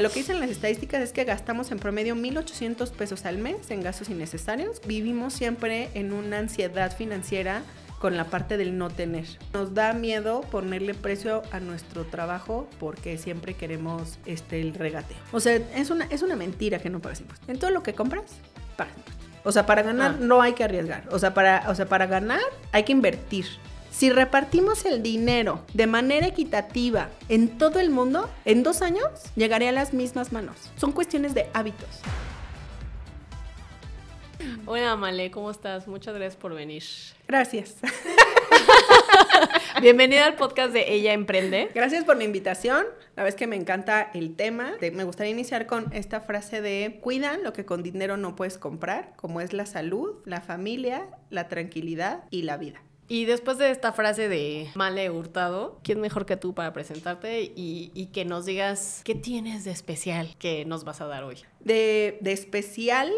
Lo que dicen las estadísticas es que gastamos en promedio 1.800 pesos al mes en gastos innecesarios. Vivimos siempre en una ansiedad financiera con la parte del no tener. Nos da miedo ponerle precio a nuestro trabajo porque siempre queremos este, el regateo. O sea, es una, es una mentira que no pagas En todo lo que compras, pagas O sea, para ganar ah. no hay que arriesgar. O sea, para, o sea, para ganar hay que invertir. Si repartimos el dinero de manera equitativa en todo el mundo, en dos años llegaré a las mismas manos. Son cuestiones de hábitos. Hola, Male, ¿cómo estás? Muchas gracias por venir. Gracias. Bienvenida al podcast de Ella Emprende. Gracias por la invitación. La vez que me encanta el tema. Me gustaría iniciar con esta frase de cuidan lo que con dinero no puedes comprar, como es la salud, la familia, la tranquilidad y la vida. Y después de esta frase de Male Hurtado, ¿quién mejor que tú para presentarte y, que nos digas qué tienes de especial que nos vas a dar hoy? De, de especial,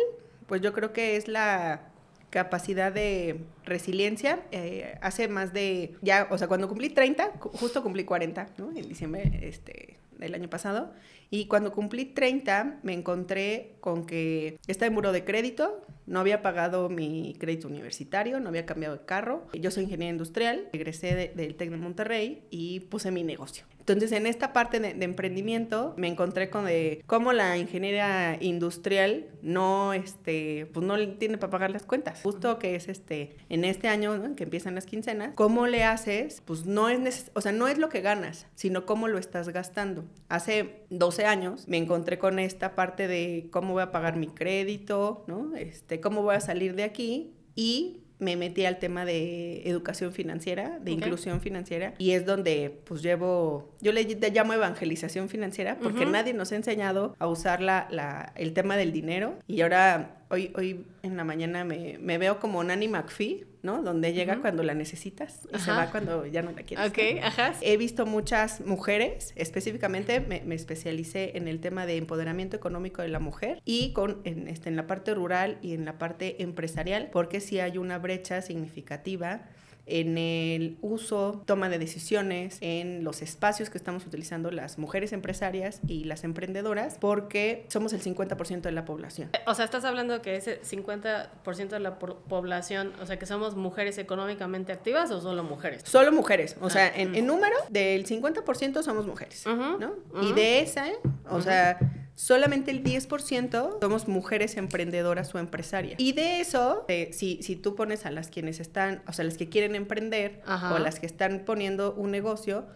pues yo creo que es la capacidad de resiliencia. Eh, hace más de, ya, o sea, cuando cumplí 30, justo cumplí 40, ¿no? En diciembre este, del año pasado. Y cuando cumplí 30, me encontré con que está en muro de crédito, no había pagado mi crédito universitario, no había cambiado de carro. Yo soy ingeniera industrial, egresé del TEC de Monterrey y puse mi negocio. Entonces, en esta parte de, emprendimiento me encontré con de eh, cómo la ingeniera industrial no, este, pues no tiene para pagar las cuentas. Justo que es este, en este año que empiezan las quincenas, cómo le haces, pues no es, o sea, no es lo que ganas, sino cómo lo estás gastando. Hace 12 años me encontré con esta parte de cómo voy a pagar mi crédito, ¿no? Este, este, ¿cómo voy a salir de aquí? Y me metí al tema de educación financiera, de inclusión financiera, y es donde pues llevo, yo le llamo evangelización financiera porque nadie nos ha enseñado a usar la, el tema del dinero y ahora hoy, hoy en la mañana me, me veo como Nanny McPhee ¿no? Donde llega cuando la necesitas y se va cuando ya no la quieres. Ok, ajá. He visto muchas mujeres, específicamente me, me, especialicé en el tema de empoderamiento económico de la mujer y con, en, este, en la parte rural y en la parte empresarial, porque si hay una brecha significativa en el uso, toma de decisiones, en los espacios que estamos utilizando las mujeres empresarias y las emprendedoras, porque somos el 50% de la población. O sea, estás hablando que ese 50% de la población, o sea, que somos mujeres económicamente activas o solo mujeres? Solo mujeres, o ah, sea, mm. en, número del 50% somos mujeres, ¿no? Y de esa, o sea solamente el 10% somos mujeres emprendedoras o empresarias. Y de eso, eh, si, tú pones a las quienes están, o sea, las que quieren emprender o o las que están poniendo un negocio,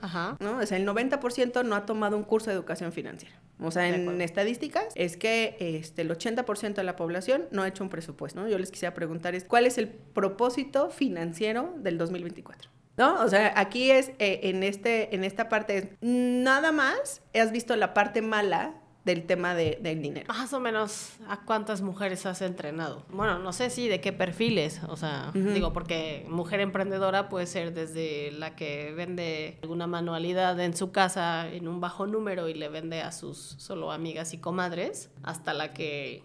¿no? O el 90% no ha tomado un curso de educación financiera. O sea, en estadísticas es que este, el 80% de la población no ha hecho un presupuesto, Yo les quisiera preguntar es, ¿cuál es el propósito financiero del 2024? ¿no? O sea, aquí es eh, en, este, en esta parte, nada más has visto la parte mala del tema del dinero. Más o menos, ¿a cuántas mujeres has entrenado? Bueno, no sé si de qué perfiles, o sea, digo, porque mujer emprendedora puede ser desde la que vende alguna manualidad en su casa en un bajo número y le vende a sus solo amigas y comadres, hasta la que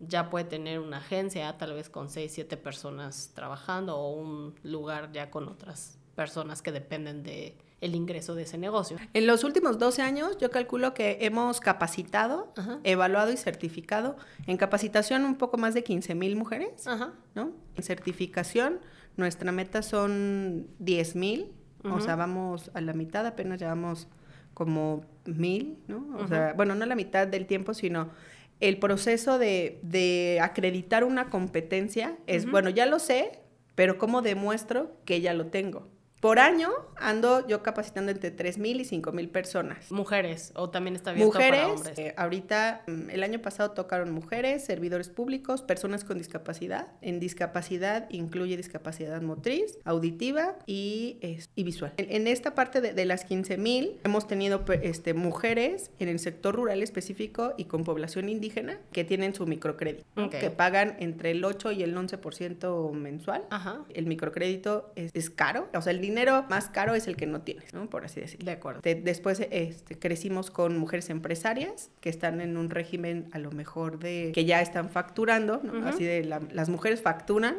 ya puede tener una agencia, tal vez con seis, siete personas trabajando o un lugar ya con otras personas que dependen de el ingreso de ese negocio. En los últimos 12 años yo calculo que hemos capacitado, evaluado y certificado en capacitación un poco más de 15 mil mujeres, ¿no? En certificación nuestra meta son 10 mil, o sea, vamos a la mitad, apenas llevamos como mil, ¿no? O sea, bueno, no la mitad del tiempo, sino el proceso de, de acreditar una competencia es, bueno, ya lo sé, pero ¿cómo demuestro que ya lo tengo? Por año ando yo capacitando entre 3.000 y 5.000 personas. Mujeres, o también está bien mujeres, para hombres. Mujeres. Eh, ahorita, mm, el año pasado tocaron mujeres, servidores públicos, personas con discapacidad. En discapacidad incluye discapacidad motriz, auditiva y, es, y visual. En, esta parte de, las 15.000 hemos tenido este, mujeres en el sector rural específico y con población indígena que tienen su microcrédito, que pagan entre el 8 y el 11% mensual. Ajá. El microcrédito es, es caro, o sea, el dinero más caro es el que no tienes, Por así decirlo. De acuerdo. después este, crecimos con mujeres empresarias que están en un régimen a lo mejor de que ya están facturando, así de las mujeres facturan,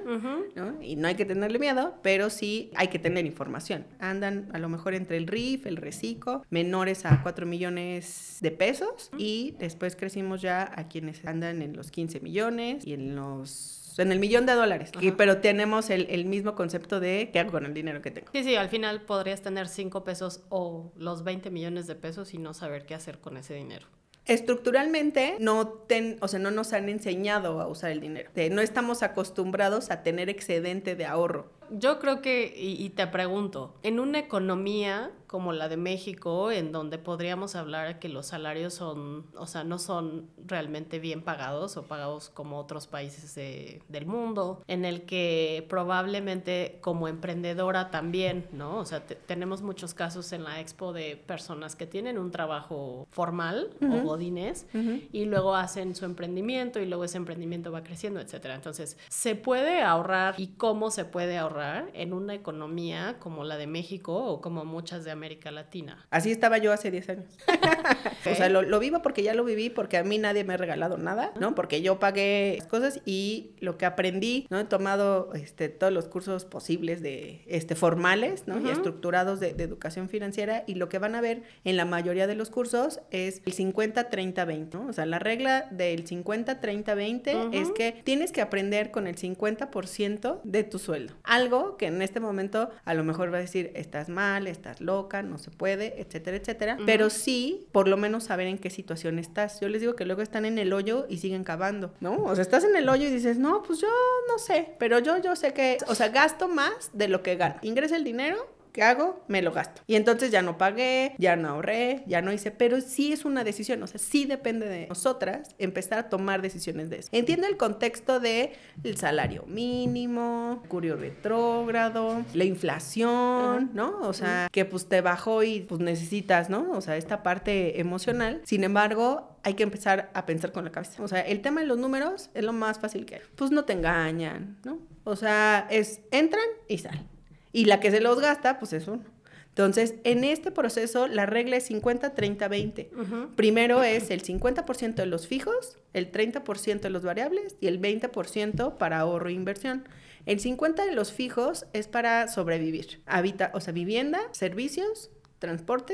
¿no? Y no hay que tenerle miedo, pero sí hay que tener información. Andan a lo mejor entre el RIF, el RECICO, menores a 4 millones de pesos y después crecimos ya a quienes andan en los 15 millones y en los en el millón de dólares, pero tenemos el, mismo concepto de qué hago con el dinero que tengo. Sí, sí, al final podrías tener 5 pesos o los 20 millones de pesos y no saber qué hacer con ese dinero. Estructuralmente no o sea, no nos han enseñado a usar el dinero. No estamos acostumbrados a tener excedente de ahorro. Yo creo que, y, te pregunto, en una economía como la de México, en donde podríamos hablar que los salarios son, o sea, no son realmente bien pagados o pagados como otros países del mundo, en el que probablemente como emprendedora también, ¿no? O sea, tenemos muchos casos en la expo de personas que tienen un trabajo formal o godines y luego hacen su emprendimiento y luego ese emprendimiento va creciendo, etcétera. Entonces, ¿se puede ahorrar y cómo se puede ahorrar? en una economía como la de México o como muchas de América Latina. Así estaba yo hace 10 años. O sea, lo, vivo porque ya lo viví, porque a mí nadie me ha regalado nada, ¿no? Porque yo pagué las cosas y lo que aprendí, ¿no? He tomado este, todos los cursos posibles de este, formales, ¿no? Y estructurados de, educación financiera y lo que van a ver en la mayoría de los cursos es el 50-30-20, ¿no? O sea, la regla del 50-30-20 es que tienes que aprender con el 50% de tu sueldo algo que en este momento a lo mejor va a decir, estás mal, estás loca, no se puede, etcétera, etcétera. Pero sí, por lo menos saber en qué situación estás. Yo les digo que luego están en el hoyo y siguen cavando, ¿no? O sea, estás en el hoyo y dices, no, pues yo no sé, pero yo, yo sé que, o sea, gasto más de lo que gano. Ingresa el dinero, ¿Qué hago? Me lo gasto. Y entonces ya no pagué, ya no ahorré, ya no hice, pero sí es una decisión, o sea, sí depende de nosotras empezar a tomar decisiones de eso. Entiendo el contexto del el salario mínimo, curio retrógrado, la inflación, ¿no? O sea, que pues te bajó y pues necesitas, ¿no? O sea, esta parte emocional. Sin embargo, hay que empezar a pensar con la cabeza. O sea, el tema de los números es lo más fácil que hay. Pues no te engañan, ¿no? O sea, es entran y salen y la que se los gasta, pues es uno. Entonces, en este proceso, la regla es 50, 30, 20. Primero es el 50% de los fijos, el 30% de los variables y el 20% para ahorro e inversión. El 50% de los fijos es para sobrevivir. Habita, o sea, vivienda, servicios, transporte,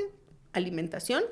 alimentación.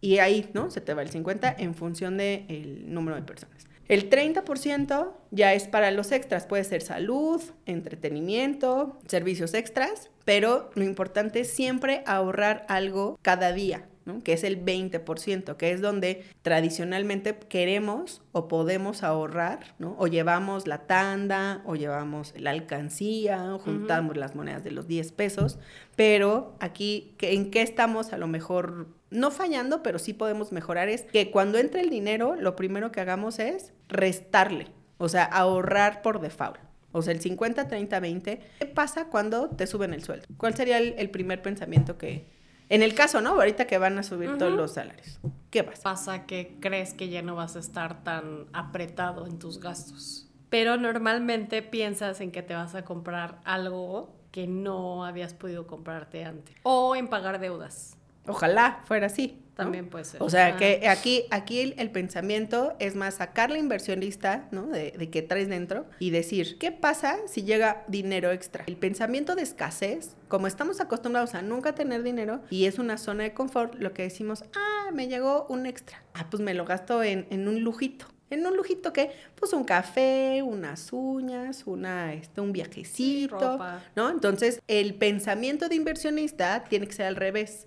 Y ahí, ¿no? Se te va el 50 en función del número de personas. El 30% ya es para los extras, puede ser salud, entretenimiento, servicios extras, pero lo importante es siempre ahorrar algo cada día. que es el 20%, que es donde tradicionalmente queremos o podemos ahorrar, ¿no? o llevamos la tanda, o llevamos la alcancía, o juntamos las monedas de los 10 pesos, pero aquí, ¿en qué estamos a lo mejor no fallando, pero sí podemos mejorar es que cuando entre el dinero, lo primero que hagamos es restarle, o sea, ahorrar por default. O sea, el 50, 30, 20. ¿Qué pasa cuando te suben el sueldo? ¿Cuál sería el, primer pensamiento que... En el caso, ¿no? Ahorita que van a subir todos los salarios. ¿Qué pasa? Pasa que crees que ya no vas a estar tan apretado en tus gastos. Pero normalmente piensas en que te vas a comprar algo que no habías podido comprarte antes. O en pagar deudas. Ojalá fuera así. También puede ser. O sea, que aquí, aquí el, pensamiento es más sacar la inversionista, ¿no? De, de, que traes dentro y decir, ¿qué pasa si llega dinero extra? El pensamiento de escasez, como estamos acostumbrados a nunca tener dinero y es una zona de confort, lo que decimos, ah, me llegó un extra. Ah, pues me lo gasto en, un lujito. En un lujito que, pues un café, unas uñas, una, este, un viajecito, ropa. ¿no? Entonces, el pensamiento de inversionista tiene que ser al revés.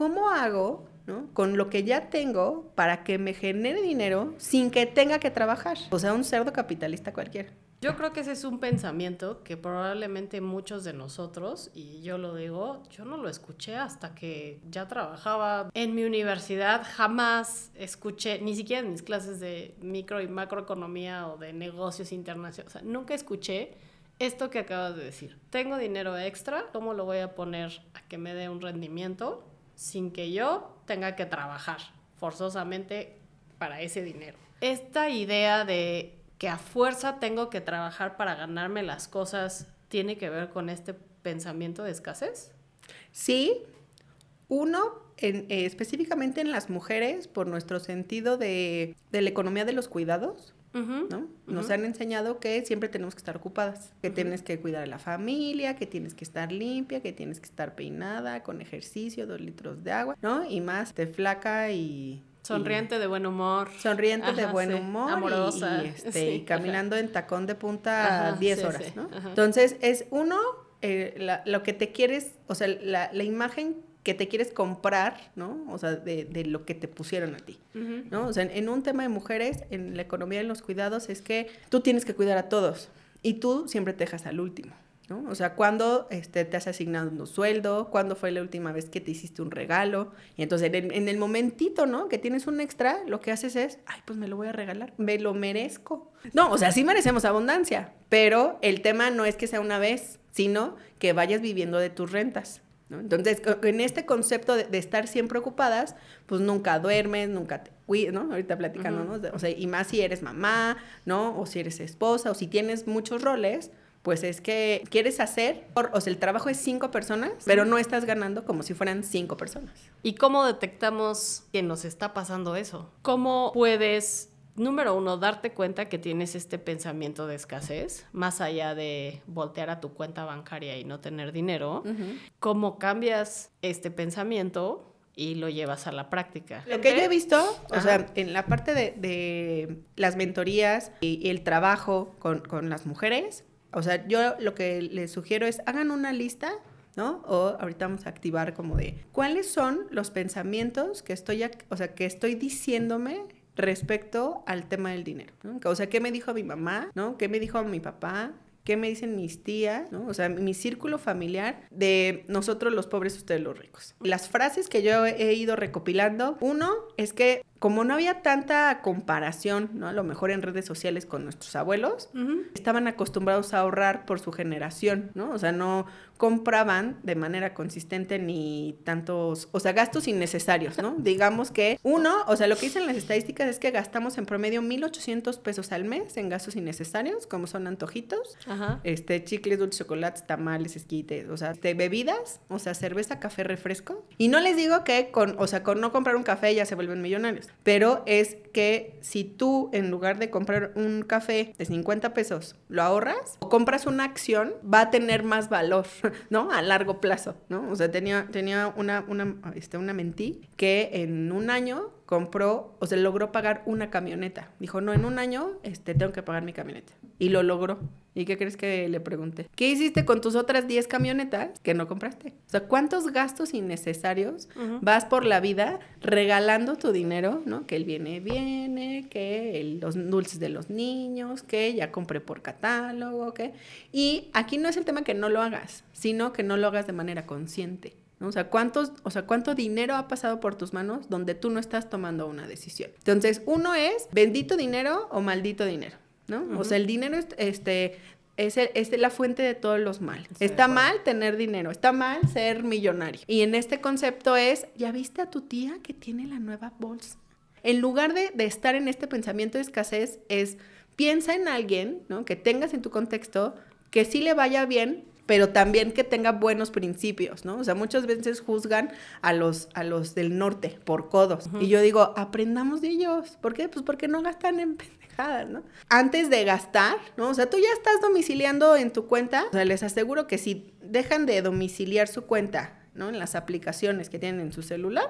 ¿cómo hago ¿no? con lo que ya tengo para que me genere dinero sin que tenga que trabajar? O sea, un cerdo capitalista cualquiera. Yo creo que ese es un pensamiento que probablemente muchos de nosotros, y yo lo digo, yo no lo escuché hasta que ya trabajaba en mi universidad, jamás escuché, ni siquiera en mis clases de micro y macroeconomía o de negocios internacionales, nunca escuché esto que acabas de decir. Tengo dinero extra, ¿cómo lo voy a poner a que me dé un rendimiento? sin que yo tenga que trabajar forzosamente para ese dinero. Esta idea de que a fuerza tengo que trabajar para ganarme las cosas tiene que ver con este pensamiento de escasez? Sí. Uno, eh, específicamente en las mujeres, por nuestro sentido de la economía de los cuidados, ¿no? Nos han enseñado que siempre tenemos que estar ocupadas, que tienes que cuidar a la familia, que tienes que estar limpia, que tienes que estar peinada, con ejercicio, dos litros de agua, ¿no? Y más, te flaca y... Sonriente de buen humor. Sonriente de buen humor. Amorosa. Y, este, caminando en tacón de punta 10 horas, ¿no? Entonces, es uno, eh, lo que te quieres, o sea, la, la imagen que te quieres comprar, ¿no? O sea, de, lo que te pusieron a ti, ¿no? O sea, en, un tema de mujeres, en la economía de los cuidados, es que tú tienes que cuidar a todos y tú siempre te dejas al último, ¿no? O sea, ¿cuándo este, te has asignado un sueldo? ¿Cuándo fue la última vez que te hiciste un regalo? Y entonces, en, en el momentito, ¿no? Que tienes un extra, lo que haces es, ay, pues me lo voy a regalar, me lo merezco. No, o sea, sí merecemos abundancia, pero el tema no es que sea una vez, sino que vayas viviendo de tus rentas. Entonces, en este concepto de, estar siempre ocupadas, pues nunca duermes, nunca te cuidas, ¿no? Ahorita platicando, ¿no? O sea, y más si eres mamá, ¿no? O si eres esposa, o si tienes muchos roles, pues es que quieres hacer, o sea, el trabajo es cinco personas, pero no estás ganando como si fueran cinco personas. ¿Y cómo detectamos que nos está pasando eso? ¿Cómo puedes número uno, darte cuenta que tienes este pensamiento de escasez, más allá de voltear a tu cuenta bancaria y no tener dinero, cómo cambias este pensamiento y lo llevas a la práctica. Lo que yo he visto, o sea, en la parte de, las mentorías y, el trabajo con, las mujeres, o sea, yo lo que les sugiero es hagan una lista, ¿no? O ahorita vamos a activar como de cuáles son los pensamientos que estoy, o sea, que estoy diciéndome respecto al tema del dinero. O sea, ¿qué me dijo mi mamá? ¿no? ¿Qué me dijo mi papá? ¿Qué me dicen mis tías? O sea, mi círculo familiar de nosotros los pobres, ustedes los ricos. Las frases que yo he ido recopilando, uno es que como no había tanta comparación, ¿no? A lo mejor en redes sociales con nuestros abuelos, estaban acostumbrados a ahorrar por su generación, ¿no? O sea, no compraban de manera consistente ni tantos, o sea, gastos innecesarios, ¿no? Digamos que uno, o sea, lo que dicen las estadísticas es que gastamos en promedio 1.800 pesos al mes en gastos innecesarios, como son antojitos, este chicles, dulces, chocolates, tamales, esquites, o sea, de bebidas, o sea, cerveza, café, refresco. Y no les digo que con, o sea, con no comprar un café ya se vuelven millonarios pero es que si tú en lugar de comprar un café de 50 pesos, lo ahorras o compras una acción, va a tener más valor, ¿no? A largo plazo, ¿no? O sea, tenía, una, una, este, una mentí que en un año compró, o se logró pagar una camioneta. Dijo, no, en un año este, tengo que pagar mi camioneta. Y lo logró. ¿Y qué crees que le pregunté? ¿Qué hiciste con tus otras 10 camionetas que no compraste? O sea, ¿cuántos gastos innecesarios vas por la vida regalando tu dinero, ¿no? Que el viene, viene, que los dulces de los niños, que ya compré por catálogo, que... Y aquí no es el tema que no lo hagas, sino que no lo hagas de manera consciente. O sea, ¿cuántos, o sea, ¿cuánto dinero ha pasado por tus manos donde tú no estás tomando una decisión? Entonces, uno es bendito dinero o maldito dinero, ¿no? O sea, el dinero es, este, es, la fuente de todos los males. está mal tener dinero, está mal ser millonario. Y en este concepto es, ¿ya viste a tu tía que tiene la nueva bolsa? En lugar de, estar en este pensamiento de escasez, es piensa en alguien ¿no? que tengas en tu contexto que sí le vaya bien, pero también que tenga buenos principios, ¿no? O sea, muchas veces juzgan a los, a los del norte por codos. Y yo digo, aprendamos de ellos. ¿Por qué? Pues porque no gastan en pendejadas, ¿no? Antes de gastar, ¿no? O sea, tú ya estás domiciliando en tu cuenta. O sea, les aseguro que si dejan de domiciliar su cuenta ¿no? En las aplicaciones que tienen en su celular,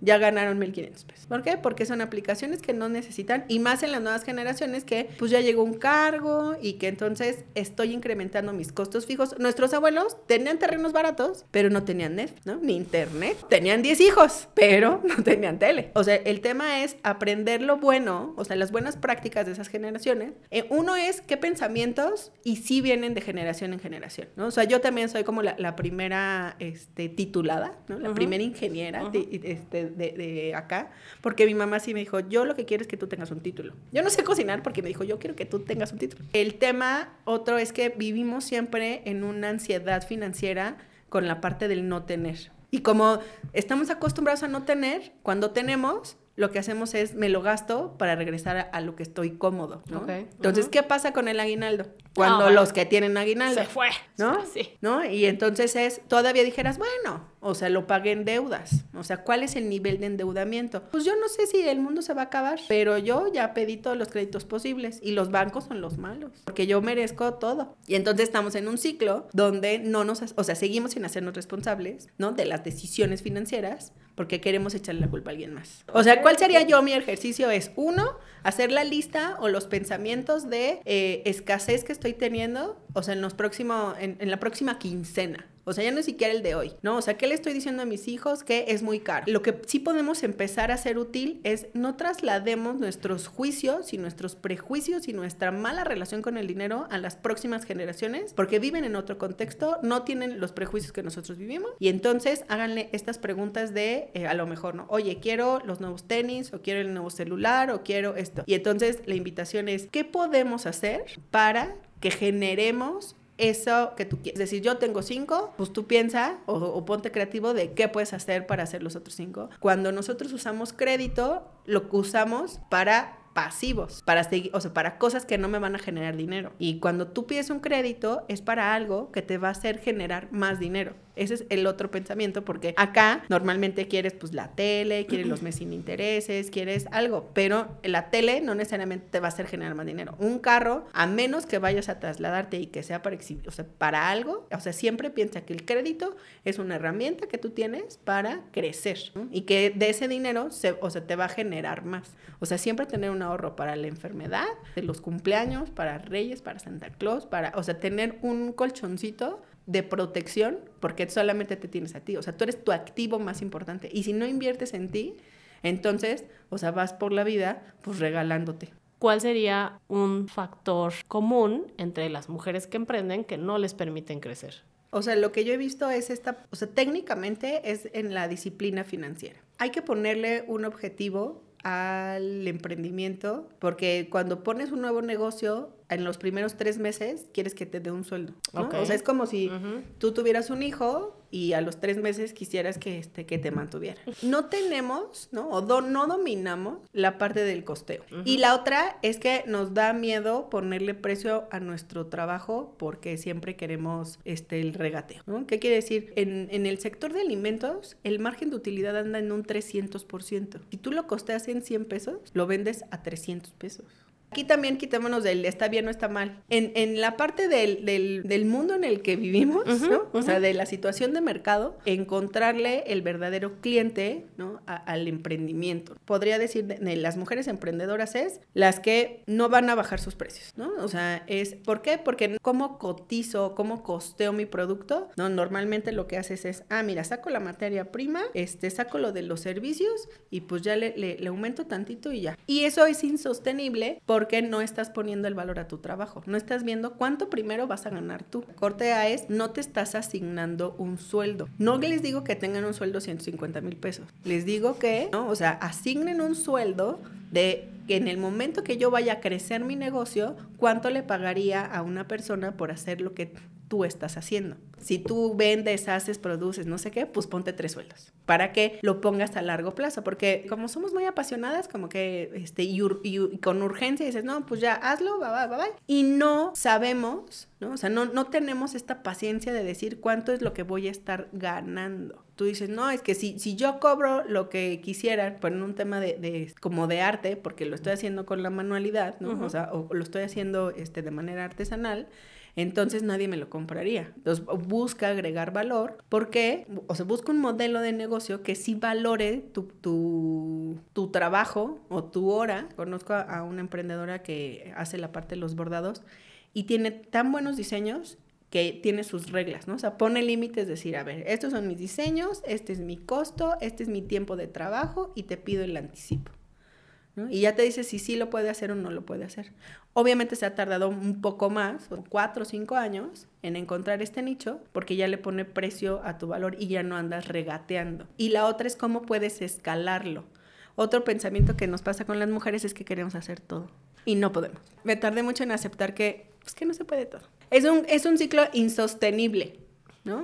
ya ganaron 1.500 pesos. ¿Por qué? Porque son aplicaciones que no necesitan, y más en las nuevas generaciones que pues ya llegó un cargo y que entonces estoy incrementando mis costos fijos. Nuestros abuelos tenían terrenos baratos, pero no tenían net, Ni internet. Tenían 10 hijos, pero no tenían tele. O sea, el tema es aprender lo bueno, o sea, las buenas prácticas de esas generaciones. Eh, uno es qué pensamientos y si vienen de generación en generación, O sea, yo también soy como la, la primera, este, titulada, ¿no? la primera ingeniera de, este, de, de, acá, porque mi mamá sí me dijo, yo lo que quiero es que tú tengas un título. Yo no sé cocinar porque me dijo, yo quiero que tú tengas un título. El tema otro es que vivimos siempre en una ansiedad financiera con la parte del no tener. Y como estamos acostumbrados a no tener, cuando tenemos, lo que hacemos es me lo gasto para regresar a, lo que estoy cómodo, Entonces, ¿qué pasa con el aguinaldo? Cuando ah, los que tienen aguinaldo se fue, ¿no? Sí. ¿No? Y entonces es todavía dijeras, bueno, o sea, lo pagué en deudas. O sea, ¿cuál es el nivel de endeudamiento? Pues yo no sé si el mundo se va a acabar, pero yo ya pedí todos los créditos posibles y los bancos son los malos, porque yo merezco todo. Y entonces estamos en un ciclo donde no nos, o sea, seguimos sin hacernos responsables, ¿no? De las decisiones financieras, porque queremos echarle la culpa a alguien más. O sea, ¿cuál sería yo mi ejercicio? Es uno, hacer la lista o los pensamientos de eh, escasez que estoy teniendo, o sea, en, los próximo, en la próxima quincena. O sea, ya no es siquiera el de hoy, ¿no? O sea, ¿qué le estoy diciendo a mis hijos? Que es muy caro. Lo que sí podemos empezar a ser útil es no traslademos nuestros juicios y nuestros prejuicios y nuestra mala relación con el dinero a las próximas generaciones, porque viven en otro contexto, no tienen los prejuicios que nosotros vivimos. Y entonces háganle estas preguntas de, eh, a lo mejor, ¿no? Oye, quiero los nuevos tenis o quiero el nuevo celular o quiero esto. Y entonces la invitación es, ¿qué podemos hacer para que generemos eso que tú quieres. Es decir, yo tengo cinco, pues tú piensa o, ponte creativo de qué puedes hacer para hacer los otros cinco. Cuando nosotros usamos crédito, lo usamos para pasivos, para o sea, para cosas que no me van a generar dinero. Y cuando tú pides un crédito es para algo que te va a hacer generar más dinero. Ese es el otro pensamiento porque acá normalmente quieres pues la tele, quieres los meses sin intereses, quieres algo, pero la tele no necesariamente te va a hacer generar más dinero. Un carro, a menos que vayas a trasladarte y que sea para exhibir, o para algo, o sea, siempre piensa que el crédito es una herramienta que tú tienes para crecer y que de ese dinero, o sea, te va a generar más. O sea, siempre tener un ahorro para la enfermedad, de los cumpleaños, para Reyes, para Santa Claus, para, o sea, tener un colchoncito de protección porque solamente te tienes a ti. O sea, tú eres tu activo más importante. Y si no inviertes en ti, entonces, o sea, vas por la vida pues regalándote. ¿Cuál sería un factor común entre las mujeres que emprenden que no les permiten crecer? O sea, lo que yo he visto es esta, o sea, técnicamente es en la disciplina financiera. Hay que ponerle un objetivo al emprendimiento, porque cuando pones un nuevo negocio, en los primeros tres meses quieres que te dé un sueldo. O sea, es como si tú tuvieras un hijo y a los tres meses quisieras que, este, que te mantuviera. No tenemos, ¿no? O no dominamos la parte del costeo. Y la otra es que nos da miedo ponerle precio a nuestro trabajo porque siempre queremos este, el regateo, ¿Qué quiere decir? En, en el sector de alimentos, el margen de utilidad anda en un 300%. Si tú lo costeas en 100 pesos, lo vendes a 300 pesos. Aquí también quitémonos del está bien o está mal. En, en la parte del, del, mundo en el que vivimos, ¿no? O sea, de la situación de mercado, encontrarle el verdadero cliente, ¿no? al emprendimiento. Podría decir, de, las mujeres emprendedoras es las que no van a bajar sus precios, ¿no? O sea, es, ¿por qué? Porque cómo cotizo, cómo costeo mi producto, ¿no? Normalmente lo que haces es, ah, mira, saco la materia prima, este, saco lo de los servicios y pues ya le, le, aumento tantito y ya. Y eso es insostenible porque no estás poniendo el valor a tu trabajo. No estás viendo cuánto primero vas a ganar tú. Corte A es, no te estás asignando un sueldo. No les digo que tengan un sueldo 150 mil pesos. Les digo que, ¿no? o sea, asignen un sueldo de que en el momento que yo vaya a crecer mi negocio, cuánto le pagaría a una persona por hacer lo que estás haciendo. Si tú vendes, haces, produces, no sé qué, pues ponte tres sueldos para que lo pongas a largo plazo, porque como somos muy apasionadas, como que este, y, con urgencia dices, no, pues ya hazlo, y no sabemos, ¿no? o sea, no, no tenemos esta paciencia de decir cuánto es lo que voy a estar ganando tú dices, no, es que si, si yo cobro lo que quisiera, pues en un tema de, como de arte, porque lo estoy haciendo con la manualidad, O lo estoy haciendo este, de manera artesanal, entonces nadie me lo compraría. Entonces busca agregar valor porque, o sea, busca un modelo de negocio que sí valore tu, trabajo o tu hora. Conozco a una emprendedora que hace la parte de los bordados y tiene tan buenos diseños que tiene sus reglas, ¿no? O sea, pone límites, decir, a ver, estos son mis diseños, este es mi costo, este es mi tiempo de trabajo y te pido el anticipo. Y ya te dices si sí lo puede hacer o no lo puede hacer. Obviamente se ha tardado un poco más, cuatro o cinco años, en encontrar este nicho, porque ya le pone precio a tu valor y ya no andas regateando. Y la otra es cómo puedes escalarlo. Otro pensamiento que nos pasa con las mujeres es que queremos hacer todo y no podemos. Me tardé mucho en aceptar que, pues, que no se puede todo. Es es un ciclo insostenible.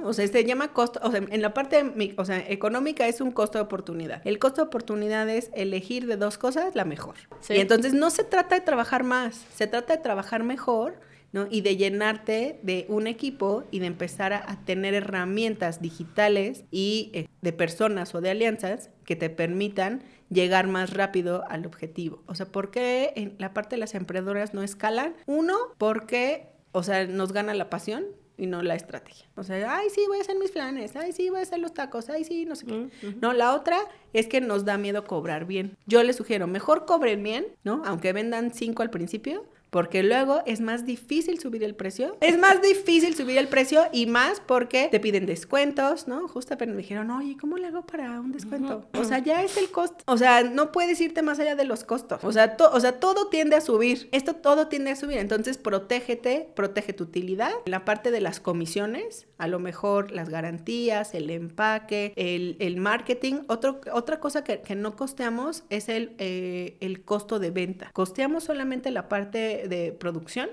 O sea, se llama costo, o sea, en la parte o sea, económica es un costo de oportunidad. El costo de oportunidad es elegir de dos cosas la mejor. Y entonces no se trata de trabajar más, se trata de trabajar mejor. ¿no? Y de llenarte de un equipo y de empezar a, tener herramientas digitales y eh, de personas o de alianzas que te permitan llegar más rápido al objetivo. O sea, ¿por qué en la parte de las emprendedoras no escalan? Uno, porque, o sea, nos gana la pasión, y no la estrategia. O sea, ay, sí, voy a hacer mis planes, ay, sí, voy a hacer los tacos, ay, sí, no sé qué. Mm, no, la otra es que nos da miedo cobrar bien. Yo les sugiero, mejor cobren bien, ¿no? Aunque vendan cinco al principio, porque luego es más difícil subir el precio. Es más difícil subir el precio y más porque te piden descuentos, ¿no? Justo apenas me dijeron, oye, ¿cómo le hago para un descuento? O sea, ya es el costo. O sea, no puedes irte más allá de los costos. O sea, o sea todo tiende a subir. Esto todo tiende a subir. Entonces, protégete, protege tu utilidad. la parte de las comisiones, a lo mejor las garantías, el empaque, el, marketing. Otro, otra cosa que, no costeamos es el, eh, el costo de venta. Costeamos solamente la parte de, producción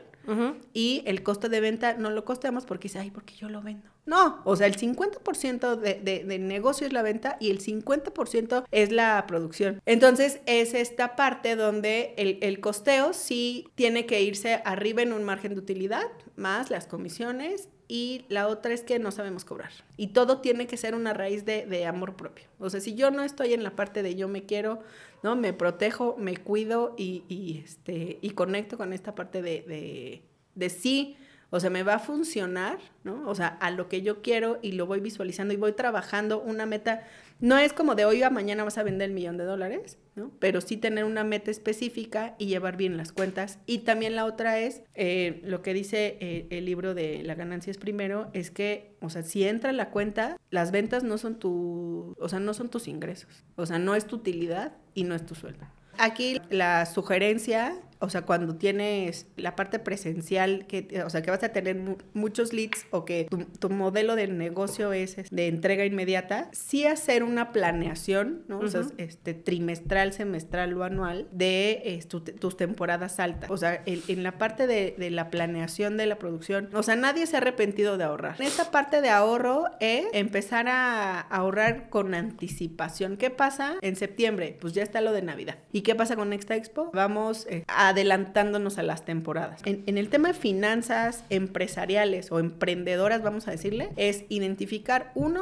y el costo de venta no lo costeamos porque dice, ay, porque yo lo vendo. No, o sea, el 50% de, de negocio es la venta y el 50% es la producción. Entonces, es esta parte donde el, el, costeo sí tiene que irse arriba en un margen de utilidad, más las comisiones y la otra es que no sabemos cobrar. Y todo tiene que ser una raíz de, amor propio. O sea, si yo no estoy en la parte de yo me quiero, ¿no? Me protejo, me cuido y, y este, y conecto con esta parte de, de, de, sí, o sea, me va a funcionar, ¿no? O sea, a lo que yo quiero y lo voy visualizando y voy trabajando una meta no es como de hoy a mañana vas a vender el millón de dólares, ¿no? Pero sí tener una meta específica y llevar bien las cuentas. Y también la otra es, eh, lo que dice eh, el libro de La ganancia es primero, es que, o sea, si entra la cuenta, las ventas no son tu, o sea, no son tus ingresos. O sea, no es tu utilidad y no es tu sueldo. Aquí la sugerencia o sea, cuando tienes la parte presencial, que, eh, o sea, que vas a tener muchos leads o que tu, modelo de negocio es este, de entrega inmediata, sí hacer una planeación, ¿no? O sea, este, trimestral, semestral o anual de este, tus temporadas altas. O sea, en la parte de, la planeación de la producción, o sea, nadie se ha arrepentido de ahorrar. En esta parte de ahorro es empezar a ahorrar con anticipación. ¿Qué pasa en septiembre? Pues ya está lo de Navidad. ¿Y qué pasa con Next Expo? Vamos eh, a adelantándonos a las temporadas. En, el tema de finanzas empresariales o emprendedoras, vamos a decirle, es identificar uno,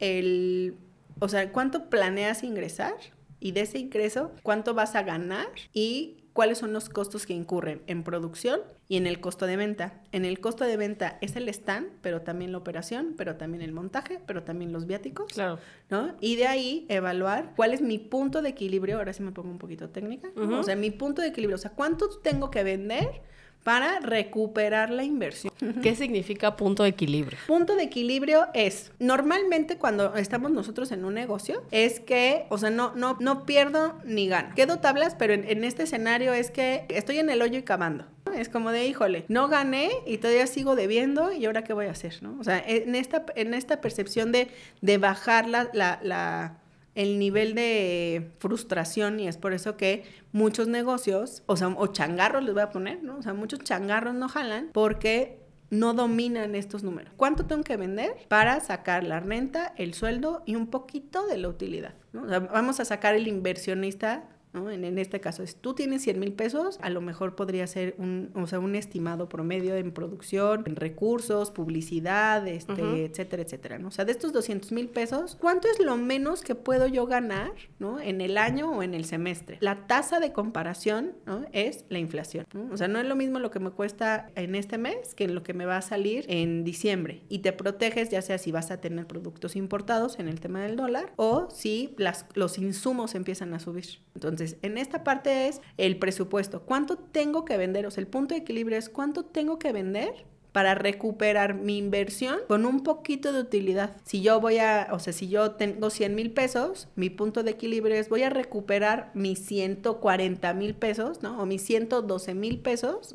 el, o sea, cuánto planeas ingresar y de ese ingreso, cuánto vas a ganar y cuáles son los costos que incurren en producción y en el costo de venta. En el costo de venta es el stand, pero también la operación, pero también el montaje, pero también los viáticos. Claro. ¿No? Y de ahí evaluar cuál es mi punto de equilibrio. Ahora sí me pongo un poquito técnica. O sea, mi punto de equilibrio. O sea, ¿cuánto tengo que vender? para recuperar la inversión. ¿Qué significa punto de equilibrio? Punto de equilibrio es, normalmente cuando estamos nosotros en un negocio, es que, o sea, no, no, no pierdo ni gano. Quedo tablas, pero en, este escenario es que estoy en el hoyo y cavando. Es como de, híjole, no gané y todavía sigo debiendo y ahora qué voy a hacer, ¿no? O sea, en esta, en esta percepción de, de bajar la, la el nivel de frustración y es por eso que muchos negocios, o sea, o changarros les voy a poner, ¿no? O sea, muchos changarros no jalan porque no dominan estos números. ¿Cuánto tengo que vender para sacar la renta, el sueldo y un poquito de la utilidad? vamos a sacar el inversionista en, este caso, si tú tienes 100 mil pesos, a lo mejor podría ser un, o sea, un estimado promedio en producción, en recursos, publicidad, este, etcétera, etcétera, ¿no? O sea, de estos 200 mil pesos, ¿cuánto es lo menos que puedo yo ganar, ¿no? En el año o en el semestre. La tasa de comparación, Es la inflación, O sea, no es lo mismo lo que me cuesta en este mes que lo que me va a salir en diciembre. Y te proteges ya sea si vas a tener productos importados en el tema del dólar o si las, los insumos empiezan a subir. Entonces, en esta parte es el presupuesto. ¿Cuánto tengo que vender? O sea, el punto de equilibrio es cuánto tengo que vender para recuperar mi inversión con un poquito de utilidad. Si yo voy a, o sea, si yo tengo 100 mil pesos, mi punto de equilibrio es voy a recuperar mis 140 mil pesos, ¿no? O mis 112 mil pesos,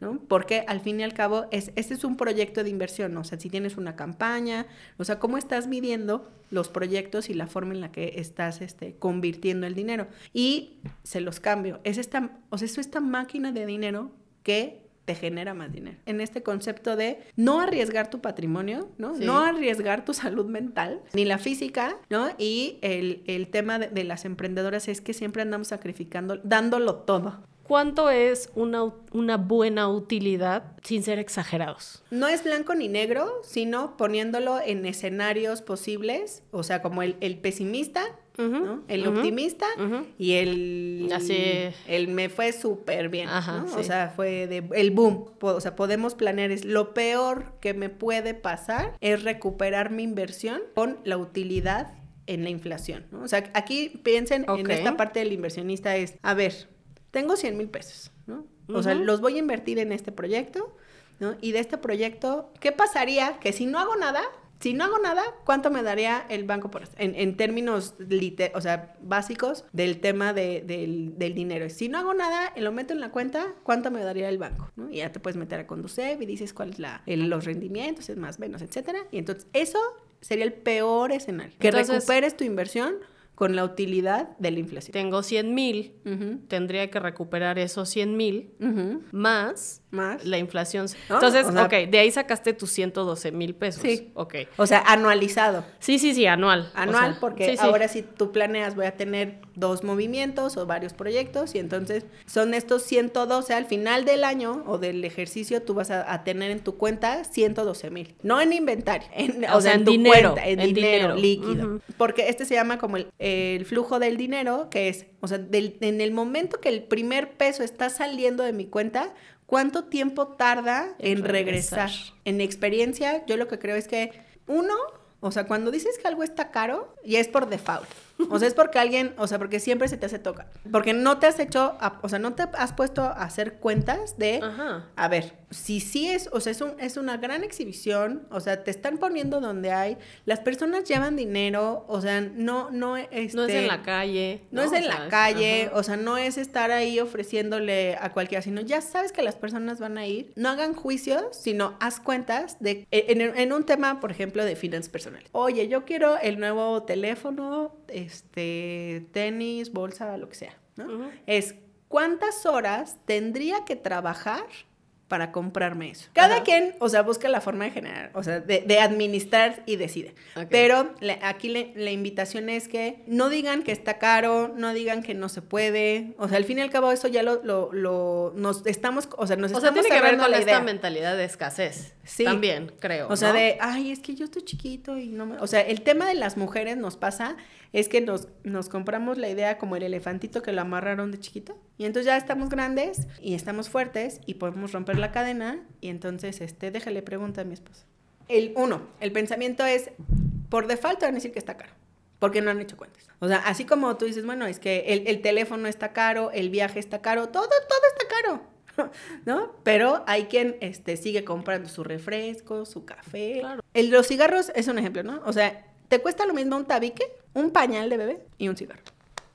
¿no? Porque al fin y al cabo, es, este es un proyecto de inversión, o sea, si tienes una campaña, o sea, cómo estás midiendo los proyectos y la forma en la que estás este, convirtiendo el dinero. Y se los cambio. Es esta, o sea, es esta máquina de dinero que genera más dinero. En este concepto de no arriesgar tu patrimonio, ¿no? No arriesgar tu salud mental, ni la física, ¿no? Y el, tema de, las emprendedoras es que siempre andamos sacrificando, dándolo todo. ¿Cuánto es una, buena utilidad sin ser exagerados? No es blanco ni negro, sino poniéndolo en escenarios posibles, o sea, como el, el pesimista el optimista y el, Así... el me fue súper bien, O sea, fue de, el boom, o sea, podemos planear, es lo peor que me puede pasar es recuperar mi inversión con la utilidad en la inflación, O sea, aquí piensen en esta parte del inversionista es, a ver, tengo 100 mil pesos, ¿no? O sea, los voy a invertir en este proyecto, ¿no? Y de este proyecto, ¿qué pasaría? Que si no hago nada, si no hago nada, ¿cuánto me daría el banco por en, términos liter o sea, básicos del tema del, dinero? Si no hago nada, lo meto en la cuenta, ¿cuánto me daría el banco? Y ya te puedes meter a conducir y dices cuáles los rendimientos, es más, menos, etcétera. Y entonces eso sería el peor escenario. Que recuperes tu inversión con la utilidad de la inflación. Tengo 100 mil, tendría que recuperar esos 100 mil, más más. La inflación. Entonces, ok, de ahí sacaste tus 112 mil pesos. Sí. Ok. O sea, anualizado. Sí, sí, sí, anual. Anual, porque ahora si tú planeas, voy a tener dos movimientos o varios proyectos, y entonces son estos 112. Al final del año o del ejercicio, tú vas a, tener en tu cuenta 112 mil. No en inventario, en, o, sea, en, dinero, en, dinero, líquido. Porque este se llama como el, flujo del dinero, que es, o sea, en el momento que el primer peso está saliendo de mi cuenta, ¿Cuánto tiempo tarda en, regresar? regresar? En experiencia, yo lo que creo es que uno, o sea, cuando dices que algo está caro, y es por default. O sea, es porque alguien, o sea, porque siempre se te hace toca. Porque no te has hecho, o sea, no te has puesto a hacer cuentas de, a ver, si sí es, o sea, es, un, es una gran exhibición, o sea, te están poniendo donde hay, las personas llevan dinero, o sea, no, no, este no es en la calle. No, es en la calle, o sea, no es estar ahí ofreciéndole a cualquiera, sino ya sabes que las personas van a ir, no hagan juicios, sino haz cuentas de, e, en, en un tema, por ejemplo, de finanzas personales. Oye, yo quiero el nuevo teléfono este, tenis, bolsa, lo que sea, ¿no? Es cuántas horas tendría que trabajar para comprarme eso. Cada quien, o sea, busca la forma de generar, o sea, de, administrar y decide. Pero aquí la invitación es que no digan que está caro, no digan que no se puede. O sea, al fin y al cabo eso ya lo, lo, lo nos estamos, o sea, nos estamos sea, tiene que ver con esta mentalidad de escasez. Sí. También, creo. O sea, de, ay, es que yo estoy chiquito y no me... O sea, el tema de las mujeres nos pasa es que nos, nos compramos la idea como el elefantito que lo amarraron de chiquito. Y entonces ya estamos grandes y estamos fuertes y podemos romper la cadena. Y entonces, este, déjale pregunta a mi esposa. El uno, el pensamiento es, por default van a decir que está caro porque no han hecho cuentas. O sea, así como tú dices, bueno, es que el, teléfono está caro, el viaje está caro, todo, todo está caro, ¿no? Pero hay quien este, sigue comprando su refresco, su café. El, los cigarros es un ejemplo, ¿no? O sea, te cuesta lo mismo un tabique, un pañal de bebé y un cigarro.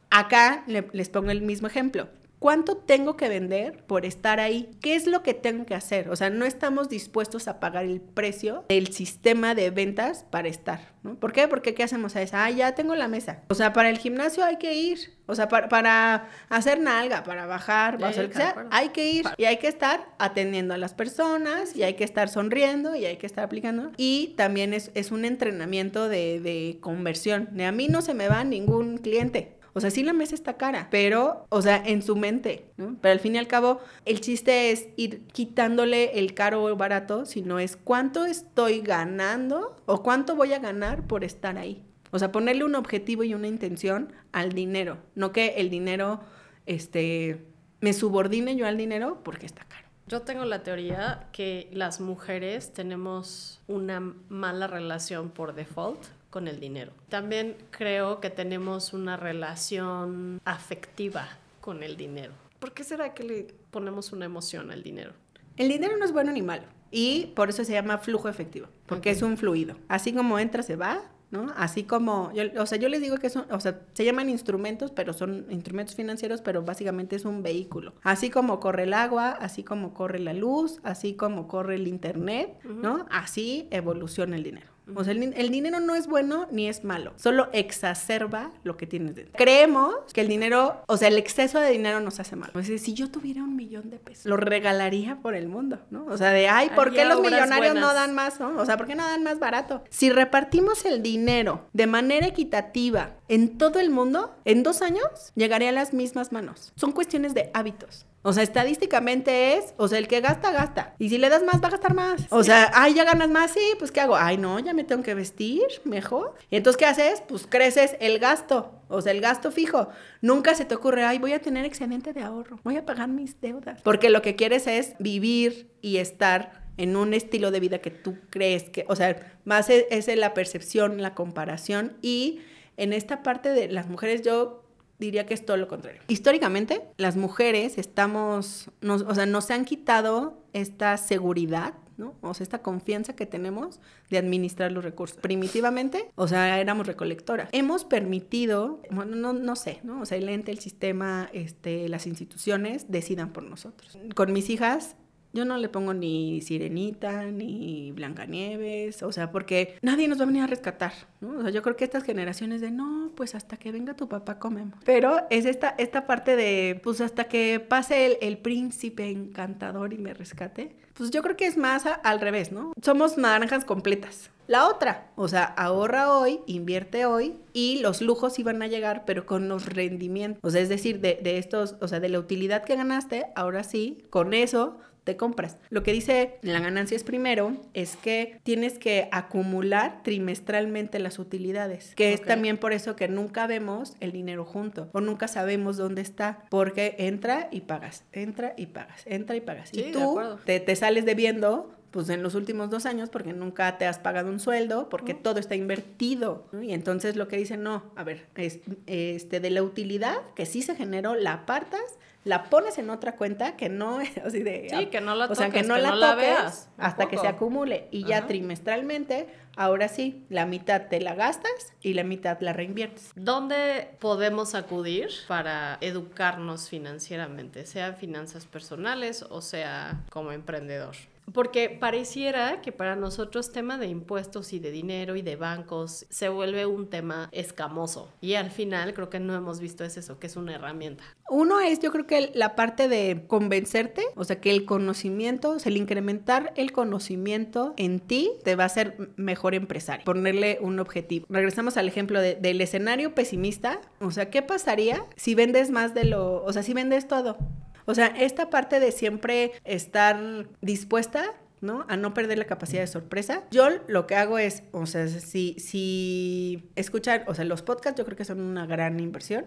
Acá les pongo el mismo ejemplo. ¿Cuánto tengo que vender por estar ahí? ¿Qué es lo que tengo que hacer? O sea, no estamos dispuestos a pagar el precio del sistema de ventas para estar, ¿no? ¿Por qué? Porque ¿qué hacemos a esa? Ah, ya tengo la mesa. O sea, para el gimnasio hay que ir. O sea, para, hacer nalga, para bajar, para o sea, hay que ir y hay que estar atendiendo a las personas y hay que estar sonriendo y hay que estar aplicando. Y también es, un entrenamiento de, conversión. a mí no se me va ningún cliente. O sea, sí la mesa está cara, pero, o sea, en su mente, ¿no? Pero al fin y al cabo, el chiste es ir quitándole el caro o el barato, sino es cuánto estoy ganando o cuánto voy a ganar por estar ahí. O sea, ponerle un objetivo y una intención al dinero, no que el dinero, este, me subordine yo al dinero porque está caro. Yo tengo la teoría que las mujeres tenemos una mala relación por default con el dinero. También creo que tenemos una relación afectiva con el dinero. ¿Por qué será que le ponemos una emoción al dinero? El dinero no es bueno ni malo y por eso se llama flujo efectivo, porque es un fluido. Así como entra, se va, ¿no? Así como, o sea, yo les digo que son, o sea, se llaman instrumentos, pero son instrumentos financieros, pero básicamente es un vehículo. Así como corre el agua, así como corre la luz, así como corre el internet, ¿no? Así evoluciona el dinero. O el, dinero no es bueno ni es malo, solo exacerba lo que tienes dentro. Creemos que el dinero, o sea, el exceso de dinero nos hace mal. Pues, si yo tuviera un millón de pesos, lo regalaría por el mundo, ¿no? O sea, de, ay, ¿por qué los millonarios no dan más, O sea, ¿por qué no dan más barato? Si repartimos el dinero de manera equitativa en todo el mundo, en dos años llegaría a las mismas manos. Son cuestiones de hábitos. O sea, estadísticamente es, o sea, el que gasta, gasta. Y si le das más, va a gastar más. O sea, ay, ya ganas más, sí, pues ¿qué hago? Ay, no, ya me tengo que vestir mejor. Y entonces, ¿qué haces? Pues creces el gasto. O sea, el gasto fijo. Nunca se te ocurre, ay, voy a tener excedente de ahorro, voy a pagar mis deudas. Porque lo que quieres es vivir y estar en un estilo de vida que tú crees que, o sea, más es, es la percepción, la comparación y en esta parte de las mujeres yo diría que es todo lo contrario. Históricamente, las mujeres estamos, nos, o sea, nos han quitado esta seguridad ¿no? O sea, esta confianza que tenemos de administrar los recursos. Primitivamente, o sea, éramos recolectoras. Hemos permitido, bueno, no, sé, ¿no? O sea, el ente, el sistema, este, las instituciones decidan por nosotros. Con mis hijas yo no le pongo ni Sirenita, ni Blancanieves, o sea, porque nadie nos va a venir a rescatar, O sea, yo creo que estas generaciones de no, pues hasta que venga tu papá comemos. Pero es esta, esta parte de, pues hasta que pase el, príncipe encantador y me rescate, pues yo creo que es más al revés, ¿no? Somos naranjas completas. La otra, o sea, ahorra hoy, invierte hoy y los lujos iban a llegar, pero con los rendimientos. O sea, es decir, de, de estos, o sea, de la utilidad que ganaste, ahora sí, con eso te compras. Lo que dice la ganancia es primero es que tienes que acumular trimestralmente las utilidades, que es también por eso que nunca vemos el dinero junto o nunca sabemos dónde está, porque entra y pagas, entra y pagas, entra y pagas. y tú te sales debiendo pues en los últimos dos años porque nunca te has pagado un sueldo, porque todo está invertido. Y entonces lo que dicen, no, a ver, es, este, de la utilidad que sí se generó, la apartas, la pones en otra cuenta que no es así de... Sí, que no la o que no, la, Hasta que se acumule. Y ya trimestralmente, ahora sí, la mitad te la gastas y la mitad la reinviertes. ¿Dónde podemos acudir para educarnos financieramente? Sea finanzas personales o sea como emprendedor. Porque pareciera que para nosotros tema de impuestos y de dinero y de bancos se vuelve un tema escamoso. Y al final creo que no hemos visto eso, que es una herramienta. Uno es yo creo que la parte de convencerte, o sea que el conocimiento, o sea, el incrementar el conocimiento en ti te va a hacer mejor empresario, ponerle un objetivo. Regresamos al ejemplo del escenario pesimista, o sea, ¿qué pasaría si vendes más de lo, o sea, si vendes todo? O sea, esta parte de siempre estar dispuesta ¿no? A no perder la capacidad de sorpresa. Yo lo que hago es, o sea, si, si escuchar, o sea, los podcasts yo creo que son una gran inversión,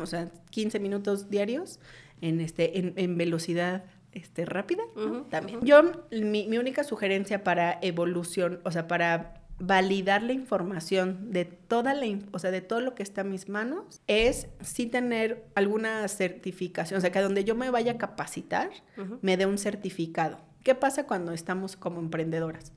O sea, 15 minutos diarios en, este, en, velocidad este, rápida, También. Yo, mi, mi única sugerencia para evolución, o sea, para validar la información de toda la, o sea, de todo lo que está en mis manos es sí tener alguna certificación, o sea, que donde yo me vaya a capacitar me dé un certificado. ¿Qué pasa cuando estamos como emprendedoras?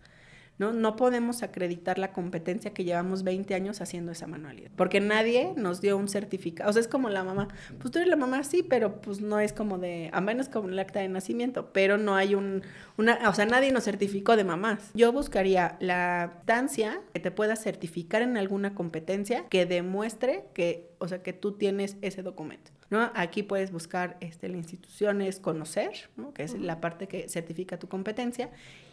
¿no? No podemos acreditar la competencia que llevamos 20 años haciendo esa manualidad, porque nadie nos dio un certificado. O sea, es como la mamá, pues tú eres la mamá, sí, pero pues no es como de, a menos como el acta de nacimiento, pero no hay un, una, o sea, nadie nos certificó de mamás. Yo buscaría la instancia que te pueda certificar en alguna competencia que demuestre que, o sea, que tú tienes ese documento. ¿no? Aquí puedes buscar este, la institución es conocer, ¿no? que es la parte que certifica tu competencia,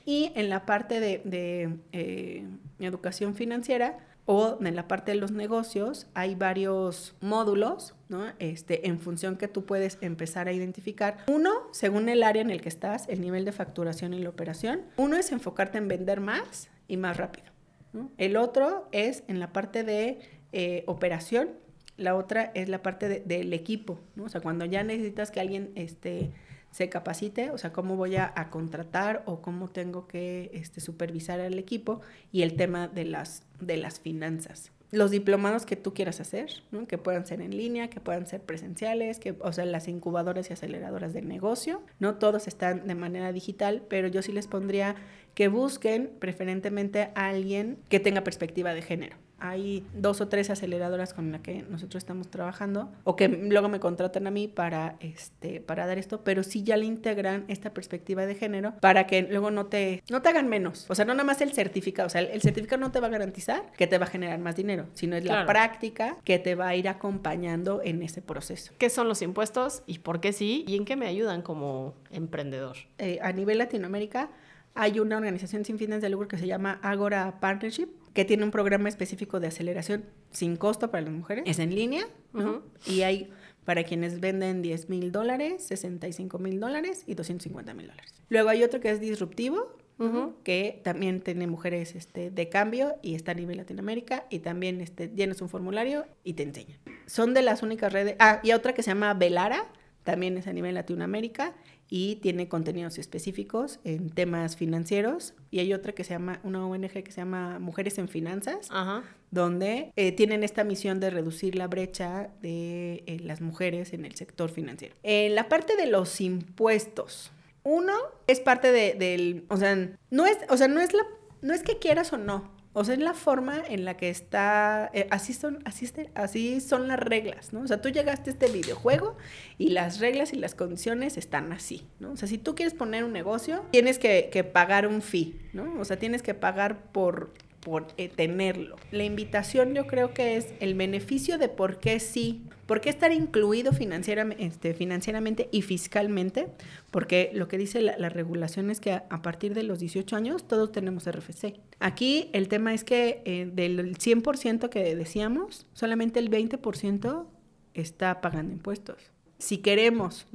y en la parte de, eh, educación financiera o en la parte de los negocios hay varios módulos, Este, en función que tú puedes empezar a identificar. Uno, según el área en el que estás, el nivel de facturación y la operación. Uno es enfocarte en vender más y más rápido. El otro es en la parte de eh, operación, la otra es la parte del equipo, ¿no? O sea, cuando ya necesitas que alguien este, se capacite, o sea, cómo voy a, contratar o cómo tengo que este, supervisar al equipo y el tema de las, de las finanzas. Los diplomados que tú quieras hacer, que puedan ser en línea, que puedan ser presenciales, que, o sea, las incubadoras y aceleradoras de negocio, no todos están de manera digital, pero yo sí les pondría que busquen preferentemente a alguien que tenga perspectiva de género hay dos o tres aceleradoras con las que nosotros estamos trabajando o que luego me contratan a mí para, este, para dar esto, pero sí ya le integran esta perspectiva de género para que luego no te, no te hagan menos. O sea, no nada más el certificado, o sea, el, certificado no te va a garantizar que te va a generar más dinero, sino es la práctica que te va a ir acompañando en ese proceso. ¿Qué son los impuestos y por qué sí? ¿Y en qué me ayudan como emprendedor? Eh, a nivel Latinoamérica hay una organización sin fines de lucro que se llama Agora Partnership, que tiene un programa específico de aceleración sin costo para las mujeres. Es en línea y hay para quienes venden 10 mil dólares, 65 mil dólares y 250 mil dólares. Luego hay otro que es disruptivo, que también tiene mujeres este, de cambio y está a nivel Latinoamérica y también este, llenas un formulario y te enseñan. Son de las únicas redes. Ah, y otra que se llama Velara, también es a nivel Latinoamérica y tiene contenidos específicos en temas financieros. Y hay otra que se llama, una ONG que se llama Mujeres en Finanzas, donde eh, tienen esta misión de reducir la brecha de eh, las mujeres en el sector financiero. En eh, la parte de los impuestos, uno es parte de, del, o sea, no es, o sea, no es la, no es que quieras o no, o sea, es la forma en la que está, eh, así, son, así, este, así son las reglas, ¿no? O sea, tú llegaste a este videojuego y las reglas y las condiciones están así, ¿no? O sea, si tú quieres poner un negocio, tienes que, pagar un fee, ¿no? O sea, tienes que pagar por por eh, tenerlo. La invitación yo creo que es el beneficio de por qué sí ¿Por qué estar incluido este, financieramente, y fiscalmente? Porque lo que dice la, regulación es que a, partir de los 18 años todos tenemos RFC. Aquí el tema es que eh, del 100% que decíamos, solamente el 20% está pagando impuestos. Si queremos,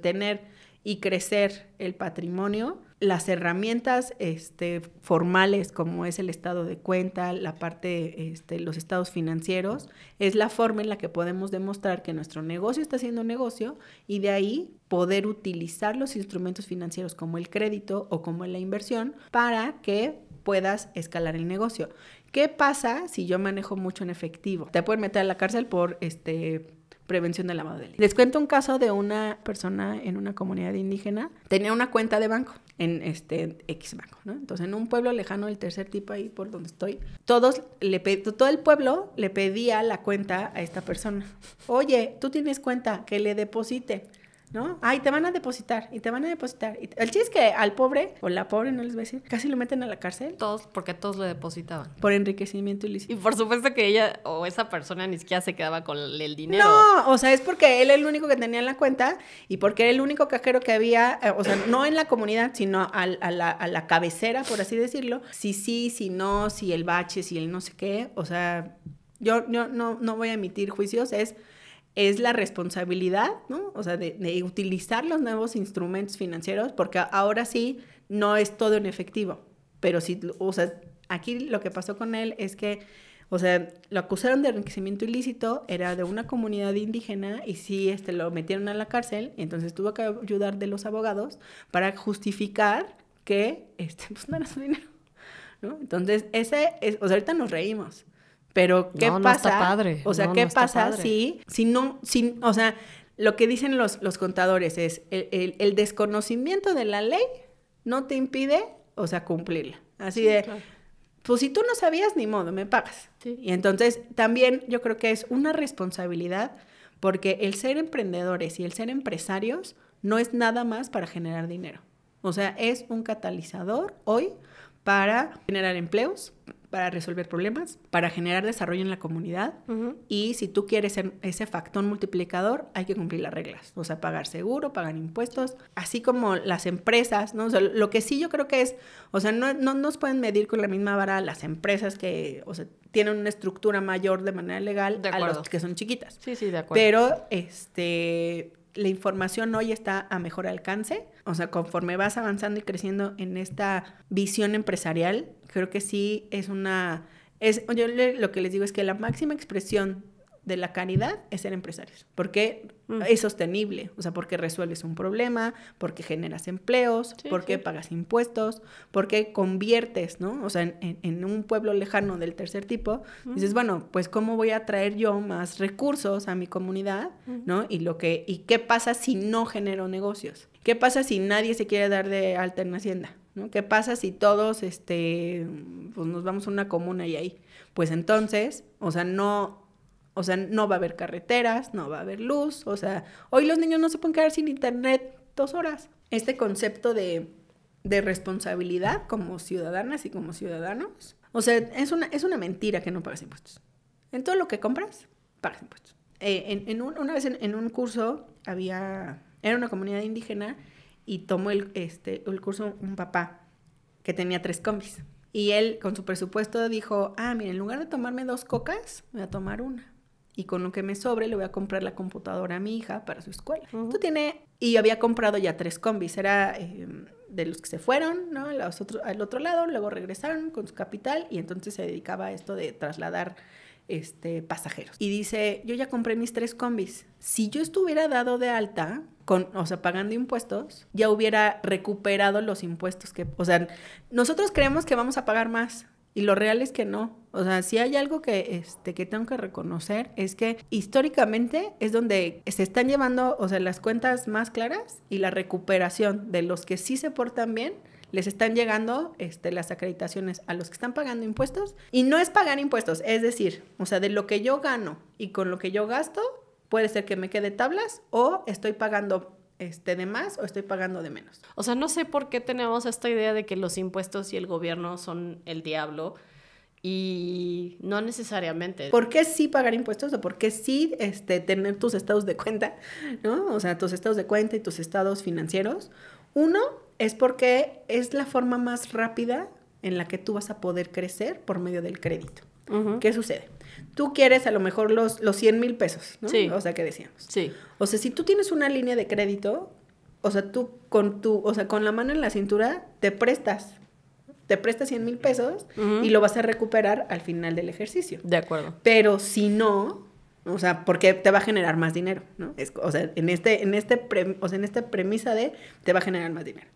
tener y crecer el patrimonio, las herramientas este, formales como es el estado de cuenta, la parte, este, los estados financieros, es la forma en la que podemos demostrar que nuestro negocio está haciendo negocio y de ahí poder utilizar los instrumentos financieros como el crédito o como la inversión para que puedas escalar el negocio. ¿Qué pasa si yo manejo mucho en efectivo? Te pueden meter a la cárcel por este prevención de lavado de dinero. Les cuento un caso de una persona en una comunidad indígena, tenía una cuenta de banco en este X banco, Entonces, en un pueblo lejano del tercer tipo ahí por donde estoy, todos le todo el pueblo le pedía la cuenta a esta persona. "Oye, tú tienes cuenta, que le deposite." ¿no? Ay, te van a depositar y te van a depositar. el chiste es que al pobre o la pobre, no les voy a decir, casi lo meten a la cárcel. Todos, porque todos lo depositaban. Por enriquecimiento ilícito. Y por supuesto que ella o esa persona ni siquiera se quedaba con el dinero. No, o sea, es porque él era el único que tenía en la cuenta y porque era el único cajero que había, eh, o sea, no en la comunidad, sino a, la, cabecera, por así decirlo. Si sí, si no, si el bache, si el no sé qué. O sea, yo, no, no voy a emitir juicios, es es la responsabilidad, ¿no? O sea, de, utilizar los nuevos instrumentos financieros, porque ahora sí no es todo en efectivo, pero sí, o sea, aquí lo que pasó con él es que, o sea, lo acusaron de enriquecimiento ilícito, era de una comunidad indígena y sí, este, lo metieron a la cárcel, y entonces tuvo que ayudar de los abogados para justificar que, este, pues no era su dinero, ¿no? Entonces, ese, es, o sea, ahorita nos reímos, pero ¿qué pasa? padre. O sea, ¿qué pasa si, si no, si, o sea, lo que dicen los, los contadores es el, el, desconocimiento de la ley no te impide, o sea, cumplirla. Así de, pues si tú no sabías, ni modo, me pagas. Y entonces también yo creo que es una responsabilidad porque el ser emprendedores y el ser empresarios no es nada más para generar dinero. O sea, es un catalizador hoy para generar empleos, para resolver problemas, para generar desarrollo en la comunidad. Y si tú quieres em, ese factor multiplicador, hay que cumplir las reglas. O sea, pagar seguro, pagar impuestos, así como las empresas, ¿no? O sea, lo que sí yo creo que es, o sea, no, nos pueden medir con la misma vara las empresas que, tienen una estructura mayor de manera legal a los que son chiquitas. Sí, sí, de acuerdo. Pero, este, la información hoy está a mejor alcance. O sea, conforme vas avanzando y creciendo en esta visión empresarial, creo que sí es una... Es, yo lo que les digo es que la máxima expresión de la caridad es ser empresarios, porque mm. es sostenible, o sea, porque resuelves un problema, porque generas empleos, porque pagas impuestos, porque conviertes, ¿no? O sea, en, un pueblo lejano del tercer tipo, mm. dices, bueno, pues cómo voy a traer yo más recursos a mi comunidad, mm. ¿no? Y lo que y qué pasa si no genero negocios? ¿Qué pasa si nadie se quiere dar de alta en Hacienda? ¿no? ¿Qué pasa si todos este pues nos vamos a una comuna y ahí? Pues entonces, o sea, no o sea, no va a haber carreteras, no va a haber luz. O sea, hoy los niños no se pueden quedar sin internet dos horas. Este concepto de, responsabilidad como ciudadanas y como ciudadanos. O sea, es una, es una mentira que no pagas impuestos. En todo lo que compras, pagas impuestos. Eh, en, una vez en, un curso había, era una comunidad indígena y tomó el, este, el curso un papá que tenía tres combis. Y él con su presupuesto dijo, ah, mira, en lugar de tomarme dos cocas, voy a tomar una y con lo que me sobre le voy a comprar la computadora a mi hija para su escuela. Tú tienes y había comprado ya tres combis, era eh, de los que se fueron, ¿no? Los al otro lado, luego regresaron con su capital y entonces se dedicaba a esto de trasladar este, pasajeros. Y dice, yo ya compré mis tres combis. Si yo estuviera dado de alta, con, o sea, pagando impuestos, ya hubiera recuperado los impuestos que, o sea, nosotros creemos que vamos a pagar más, y lo real es que no. O sea, si hay algo que, este, que tengo que reconocer es que históricamente es donde se están llevando, o sea, las cuentas más claras y la recuperación de los que sí se portan bien, les están llegando este, las acreditaciones a los que están pagando impuestos. Y no es pagar impuestos, es decir, o sea, de lo que yo gano y con lo que yo gasto, puede ser que me quede tablas o estoy pagando este, de más o estoy pagando de menos. O sea, no sé por qué tenemos esta idea de que los impuestos y el gobierno son el diablo y no necesariamente. ¿Por qué sí pagar impuestos o por qué sí este, tener tus estados de cuenta, ¿no? O sea, tus estados de cuenta y tus estados financieros. Uno es porque es la forma más rápida en la que tú vas a poder crecer por medio del crédito. ¿Qué sucede? tú quieres a lo mejor los, 100 mil pesos, ¿no? Sí. O sea, que decíamos. Sí. O sea, si tú tienes una línea de crédito, o sea, tú con tu, o sea, con la mano en la cintura, te prestas. Te prestas 100 mil pesos y lo vas a recuperar al final del ejercicio. De acuerdo. Pero si no, o sea, porque te va a generar más dinero, ¿no? Es, o sea, en este, en este, o sea, en esta premisa de te va a generar más dinero.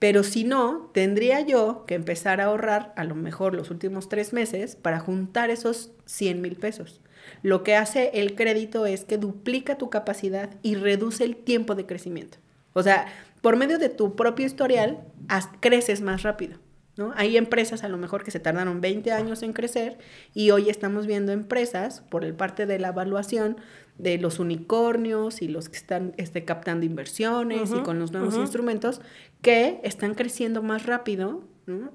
Pero si no, tendría yo que empezar a ahorrar a lo mejor los últimos tres meses para juntar esos 100 mil pesos. Lo que hace el crédito es que duplica tu capacidad y reduce el tiempo de crecimiento. O sea, por medio de tu propio historial, creces más rápido. ¿no? Hay empresas a lo mejor que se tardaron 20 años en crecer y hoy estamos viendo empresas, por el parte de la evaluación, de los unicornios y los que están este, captando inversiones y con los nuevos instrumentos que están creciendo más rápido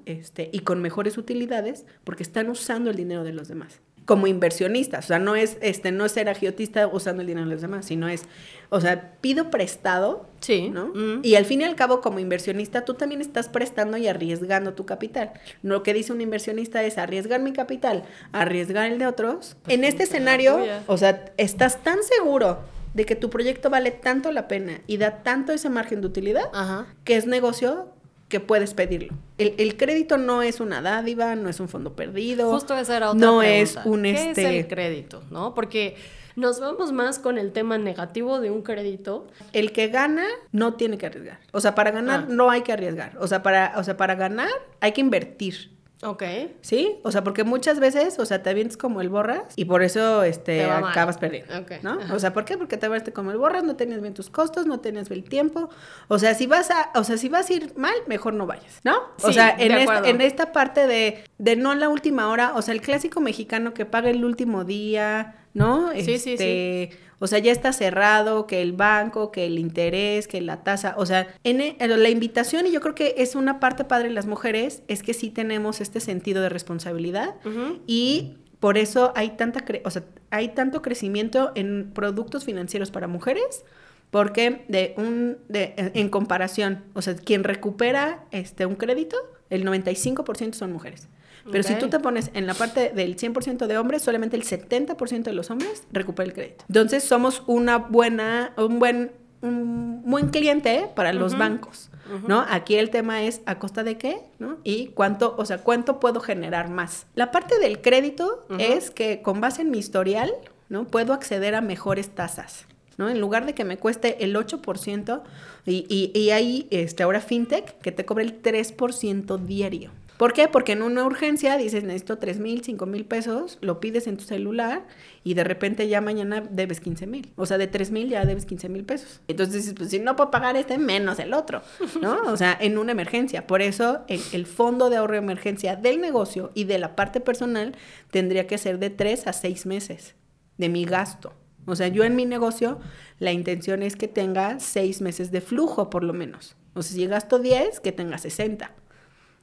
este, y con mejores utilidades porque están usando el dinero de los demás como inversionistas. O sea, no es, este, no es ser agiotista usando el dinero de los demás, sino es o sea, pido prestado, sí. ¿no? Mm. Y al fin y al cabo, como inversionista, tú también estás prestando y arriesgando tu capital. Lo que dice un inversionista es arriesgar mi capital, arriesgar el de otros. Pues en este escenario, o sea, estás tan seguro de que tu proyecto vale tanto la pena y da tanto ese margen de utilidad que es negocio que puedes pedirlo. El, crédito no es una dádiva, no es un fondo perdido. Justo otra no es un ¿Qué este... es el este crédito, ¿no? Porque nos vamos más con el tema negativo de un crédito. El que gana no tiene que arriesgar. O sea, para ganar ah. no hay que arriesgar. O sea, para, o sea, para ganar hay que invertir. Ok. ¿Sí? O sea, porque muchas veces, o sea, te avientes como el borras y por eso este, acabas perdiendo. Okay. ¿No? O sea, ¿por qué? Porque te avientes como el borras, no tenías bien tus costos, no tenías bien el tiempo. O sea, si vas a, o sea, si vas a ir mal, mejor no vayas, ¿no? Sí, o sea, en, esta, parte de, de no la última hora, o sea, el clásico mexicano que paga el último día ¿no? Sí, sí, este, O sea, ya está cerrado, que el banco, que el interés, que la tasa, o sea, e, la invitación, y yo creo que es una parte padre las mujeres, es que sí tenemos este sentido de responsabilidad y por eso hay, tanta o sea, hay tanto crecimiento en productos financieros para mujeres, porque de un, de, en comparación, o sea, quien recupera este, un crédito, el 95% son mujeres. Pero si tú te pones en la parte del 100% de hombres, solamente el 70% de los hombres recupera el crédito. Entonces somos una buena, un buen un buen cliente para los bancos, ¿no? Aquí el tema es a costa de qué, ¿no? Y cuánto, o sea, cuánto puedo generar más. La parte del crédito es que con base en mi historial, ¿no? Puedo acceder a mejores tasas. ¿no? En lugar de que me cueste el 8%, y, y, y hay este, ahora fintech que te cobra el 3% diario. ¿Por qué? Porque en una urgencia dices, necesito tres mil, cinco mil pesos, lo pides en tu celular y de repente ya mañana debes 15 mil. O sea, de tres mil ya debes 15 mil pesos. Entonces, pues si no puedo pagar este, menos el otro, ¿no? O sea, en una emergencia. Por eso el, el fondo de ahorro de emergencia del negocio y de la parte personal tendría que ser de 3 a 6 meses de mi gasto. O sea, yo en mi negocio la intención es que tenga 6 meses de flujo por lo menos. O sea, si gasto 10, que tenga 60.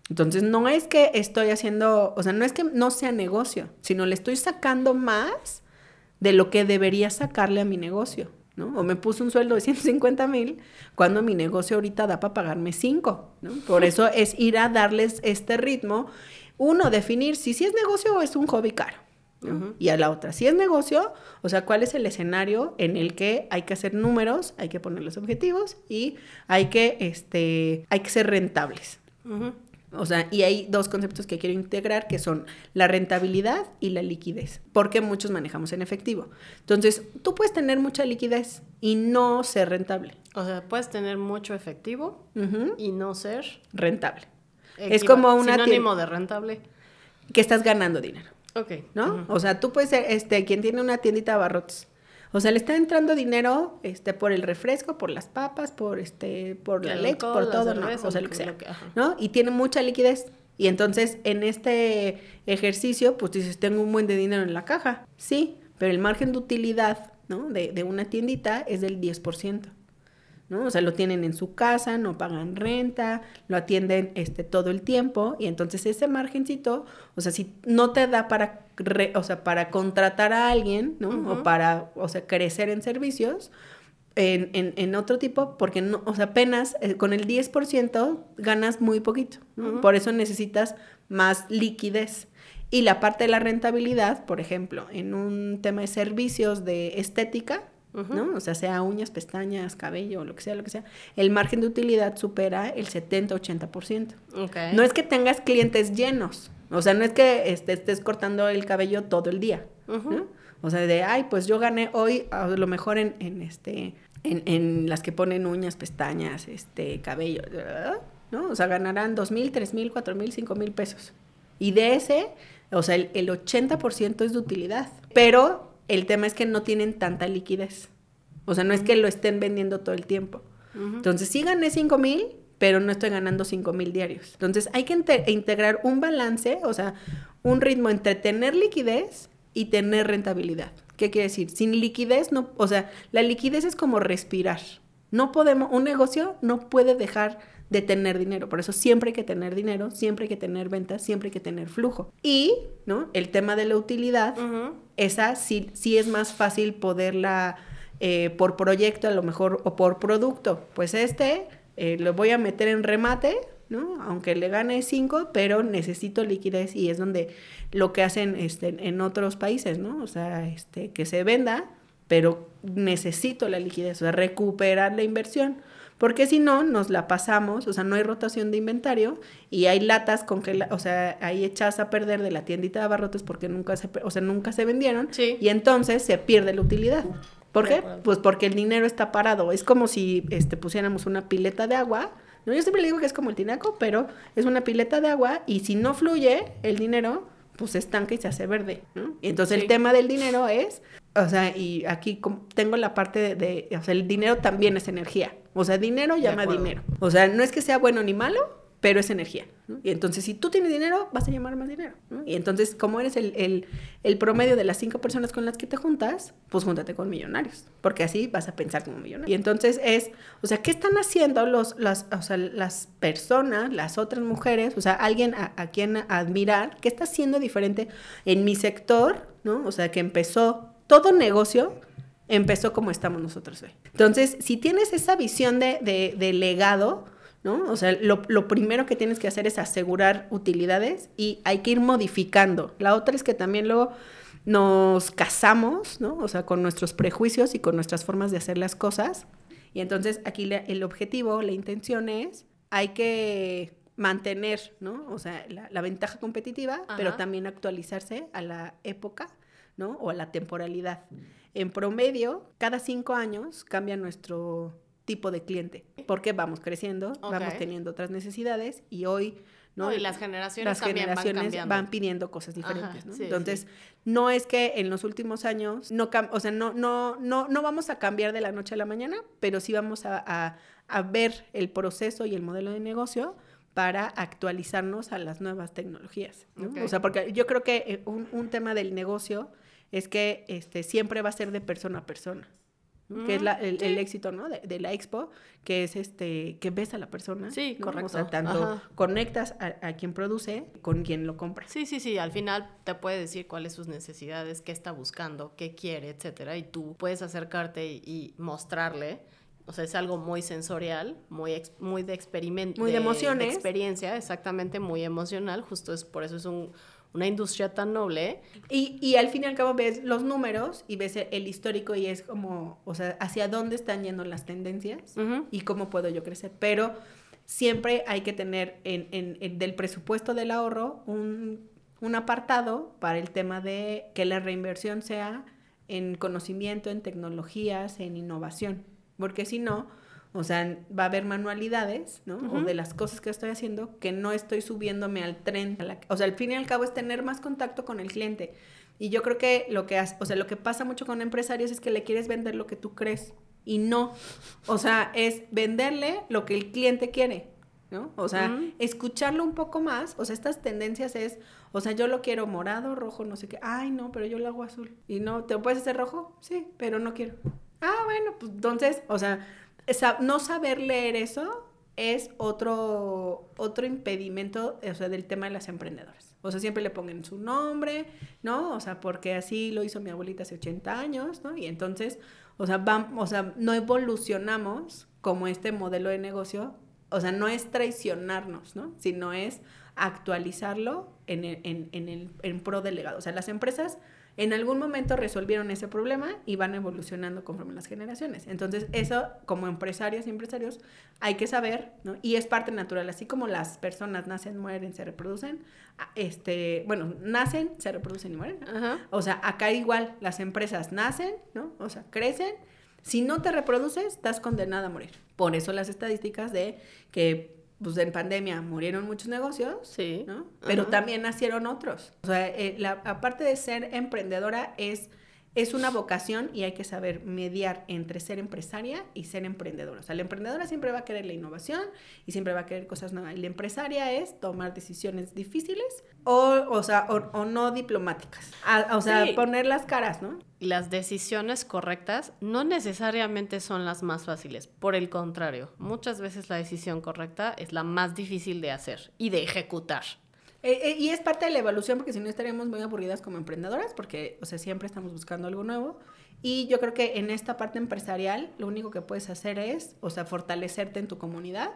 Entonces, no es que estoy haciendo, o sea, no es que no sea negocio, sino le estoy sacando más de lo que debería sacarle a mi negocio, ¿no? O me puse un sueldo de 150 mil cuando mi negocio ahorita da para pagarme 5, ¿no? Por eso es ir a darles este ritmo. Uno, definir si sí es negocio o es un hobby caro. Y a la otra, si es negocio, o sea, cuál es el escenario en el que hay que hacer números, hay que poner los objetivos y hay que, este, hay que ser rentables. O sea, y hay dos conceptos que quiero integrar que son la rentabilidad y la liquidez, porque muchos manejamos en efectivo. Entonces, tú puedes tener mucha liquidez y no ser rentable. O sea, puedes tener mucho efectivo y no ser rentable. es como un sinónimo de rentable que estás ganando dinero. Ok. ¿No? O sea, tú puedes ser este quien tiene una tiendita de abarrotes o sea, le está entrando dinero este, por el refresco, por las papas, por, este, por la leche, por todo, ¿no? o sea, lo que sea, ¿no? Y tiene mucha liquidez. Y entonces, en este ejercicio, pues dices, tengo un buen de dinero en la caja. Sí, pero el margen de utilidad, ¿no? De, de una tiendita es del 10%. ¿no? O sea, lo tienen en su casa, no pagan renta, lo atienden este, todo el tiempo y entonces ese margencito, o sea, si no te da para, o sea, para contratar a alguien, ¿no? O para, o sea, crecer en servicios. En, en, otro tipo, porque no, o sea, apenas eh, con el 10% ganas muy poquito. Por eso necesitas más liquidez. Y la parte de la rentabilidad, por ejemplo, en un tema de servicios de estética, ¿no? O sea, sea uñas, pestañas, cabello, lo que sea, lo que sea, el margen de utilidad supera el 70-80%. Okay. No es que tengas clientes llenos, o sea, no es que este, estés cortando el cabello todo el día, O sea, de, ay, pues yo gané hoy a lo mejor en, en este, en, en, las que ponen uñas, pestañas, este, cabello, ¿no? O sea, ganarán dos mil, tres mil, cuatro mil, cinco mil pesos. Y de ese, o sea, el, el 80% es de utilidad. Pero el tema es que no tienen tanta liquidez. O sea, no es que lo estén vendiendo todo el tiempo. Entonces, sí gané 5 mil, pero no estoy ganando 5 mil diarios. Entonces, hay que integrar un balance, o sea, un ritmo entre tener liquidez y tener rentabilidad. ¿Qué quiere decir? Sin liquidez, no, o sea, la liquidez es como respirar. No podemos, un negocio no puede dejar de tener dinero. Por eso siempre hay que tener dinero, siempre hay que tener ventas, siempre hay que tener flujo. Y, ¿no? El tema de la utilidad, esa sí, es más fácil poderla eh, por proyecto a lo mejor o por producto. Pues este eh, lo voy a meter en remate, ¿no? Aunque le gane 5, pero necesito liquidez y es donde lo que hacen este, en otros países, ¿no? O sea, este, que se venda, pero necesito la liquidez, o sea, recuperar la inversión porque si no, nos la pasamos, o sea, no hay rotación de inventario y hay latas con que, o sea, hay echas a perder de la tiendita de abarrotes porque nunca se, sea, nunca se vendieron y entonces se pierde la utilidad. ¿Por qué? Pues porque el dinero está parado. Es como si este, pusiéramos una pileta de agua. No, yo siempre le digo que es como el tinaco, pero es una pileta de agua y si no fluye el dinero, pues se estanca y se hace verde. entonces el tema del dinero es, o sea, y aquí tengo la parte de, de, o sea, el dinero también es energía. O sea, dinero llama dinero. O sea, no es que sea bueno ni malo, pero es energía. Y entonces, si tú tienes dinero, vas a llamar más dinero. Y entonces, como eres el, el, promedio de las cinco personas con las que te juntas, pues júntate con millonarios, porque así vas a pensar como millonario. Y entonces es, o sea, ¿qué están haciendo los, las, personas, las otras mujeres, o sea, alguien a, quien admirar, qué está haciendo diferente en mi sector, ¿no? O sea, que empezó todo negocio empezó como estamos nosotros hoy. Entonces, si tienes esa visión de, legado, ¿no? O sea, lo, primero que tienes que hacer es asegurar utilidades y hay que ir modificando. La otra es que también luego nos casamos, ¿no? O sea, con nuestros prejuicios y con nuestras formas de hacer las cosas. Y entonces aquí el objetivo, la intención es, hay que mantener, ¿no? O sea, la, ventaja competitiva, pero también actualizarse a la época, ¿no? O a la temporalidad. En promedio, cada cinco años cambia nuestro tipo de cliente, porque vamos creciendo, vamos teniendo otras necesidades y hoy... ¿no? y las generaciones, van, pidiendo cosas diferentes. Entonces, no es que en los últimos años, no o sea, no, no, no, no vamos a cambiar de la noche a la mañana, pero sí vamos a, ver el proceso y el modelo de negocio para actualizarnos a las nuevas tecnologías. O sea, porque yo creo que eh, un tema del negocio es que este, siempre va a ser de persona a persona. que es el, mm, éxito, ¿no? De, la expo, que es este, que ves a la persona. Sí, correcto. tanto conectas a, quien produce con quien lo compra. Sí, sí, sí. Al final te puede decir cuáles son sus necesidades, qué está buscando, qué quiere, etcétera. Y tú puedes acercarte y, mostrarle. O sea, es algo muy sensorial, muy, muy de experimento. Muy de emociones. De experiencia, exactamente, muy emocional. Justo es por eso es un una industria tan noble. Y, al fin y al cabo ves los números y ves el histórico y es como, o sea, hacia dónde están yendo las tendencias y cómo puedo yo crecer. Pero siempre hay que tener en, del presupuesto del ahorro un, un, apartado para el tema de que la reinversión sea en conocimiento, en tecnologías, en innovación. Porque si no, o sea, va a haber manualidades, ¿no? O de las cosas que estoy haciendo que no estoy subiéndome al tren. o sea, al fin y al cabo es tener más contacto con el cliente. Y yo creo que lo que, o sea, lo que pasa mucho con empresarios es que le quieres vender lo que tú crees y no. O sea, es venderle lo que el cliente quiere, ¿no? O sea, escucharlo un poco más. O sea, estas tendencias es, o sea, yo lo quiero morado, rojo, no sé qué. Ay, no, pero yo lo hago azul. Y no, ¿te puedes hacer rojo? Sí, pero no quiero. Ah, bueno, pues entonces, o sea, no saber leer eso es otro, otro impedimento, del tema de las emprendedoras. O sea, siempre le ponen su nombre, ¿no? O sea, porque así lo hizo mi abuelita hace 80 años, ¿no? Y entonces, o sea, o sea, no evolucionamos como este modelo de negocio, o sea, no es traicionarnos, ¿no? Sino es actualizarlo en, en, el, en pro delegado. O sea, las empresas en algún momento resolvieron ese problema y van evolucionando conforme las generaciones. Entonces, eso como empresarios y empresarios hay que saber, ¿no? Y es parte natural, así como las personas nacen, mueren, se reproducen, ah, este, bueno, nacen, se reproducen y mueren. O sea, acá igual las empresas nacen, ¿no? O sea, crecen. Si no te reproduces, estás condenada a morir. Por eso las estadísticas de que pues en pandemia murieron muchos negocios, sí. ¿no? Pero también nacieron otros. O sea, eh, la, aparte de ser emprendedora es es una vocación y hay que saber mediar entre ser empresaria y ser emprendedora. O sea, la emprendedora siempre va a querer la innovación y siempre va a querer cosas nuevas. Y la empresaria es tomar decisiones difíciles o, sea, o, no diplomáticas. o sea, poner las caras, ¿no? Las decisiones correctas no necesariamente son las más fáciles. Por el contrario, muchas veces la decisión correcta es la más difícil de hacer y de ejecutar. Eh, eh, y es parte de la evolución, porque si no estaríamos muy aburridas como emprendedoras, porque, o sea, siempre estamos buscando algo nuevo. Y yo creo que en esta parte empresarial, lo único que puedes hacer es, o sea, fortalecerte en tu comunidad,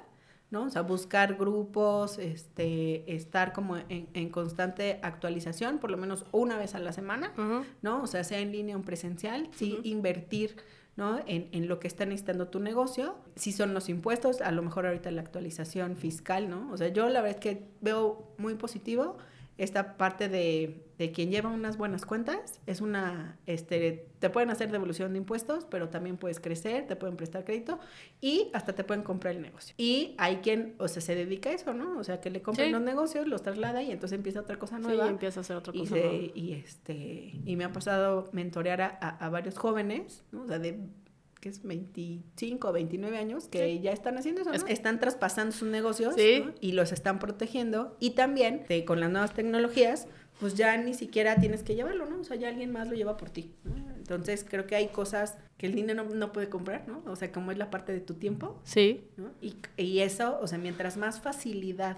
¿no? O sea, buscar grupos, este, estar como en, constante actualización, por lo menos una vez a la semana, ¿no? O sea, sea en línea o presencial, sí, invertir ¿no? En, en, lo que está necesitando tu negocio. Si son los impuestos, a lo mejor ahorita la actualización fiscal, ¿no? O sea, yo la verdad es que veo muy positivo esta parte de, de, quien lleva unas buenas cuentas, es una, este, te pueden hacer devolución de impuestos, pero también puedes crecer, te pueden prestar crédito y hasta te pueden comprar el negocio. Y hay quien, o sea, se dedica a eso, ¿no? O sea, que le compren los negocios, los traslada y entonces empieza otra cosa nueva. empieza a hacer otra cosa y nueva. Y, este, y me ha pasado mentorear a varios jóvenes, ¿no? O sea, de que es 25 o 29 años, que ya están haciendo eso, están traspasando sus negocios y los están protegiendo. Y también, con las nuevas tecnologías, pues ya ni siquiera tienes que llevarlo, ¿no? O sea, ya alguien más lo lleva por ti. Entonces, creo que hay cosas que el dinero no, puede comprar, ¿no? O sea, como es la parte de tu tiempo. Sí. Y, y eso, o sea, mientras más facilidad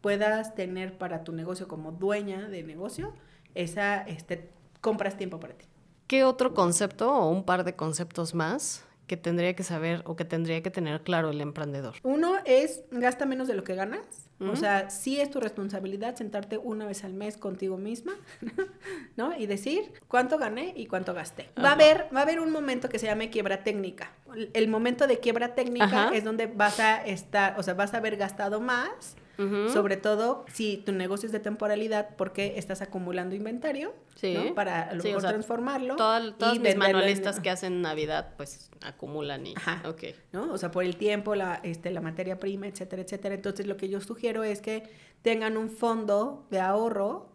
puedas tener para tu negocio como dueña de negocio, esa, este, compras tiempo para ti. ¿Qué otro concepto o un par de conceptos más que tendría que saber o que tendría que tener claro el emprendedor? Uno es gasta menos de lo que ganas. O sea, sí es tu responsabilidad sentarte una vez al mes contigo misma, ¿no? Y decir cuánto gané y cuánto gasté. Va a haber, va a haber un momento que se llame quiebra técnica. El momento de quiebra técnica es donde vas a estar, o sea, vas a haber gastado más sobre todo si tu negocio es de temporalidad porque estás acumulando inventario para luego transformarlo. Todas todos manualistas que hacen Navidad pues acumulan y... O sea, por el tiempo, la, este, la materia prima, etcétera, etcétera. Entonces lo que yo sugiero es que tengan un fondo de ahorro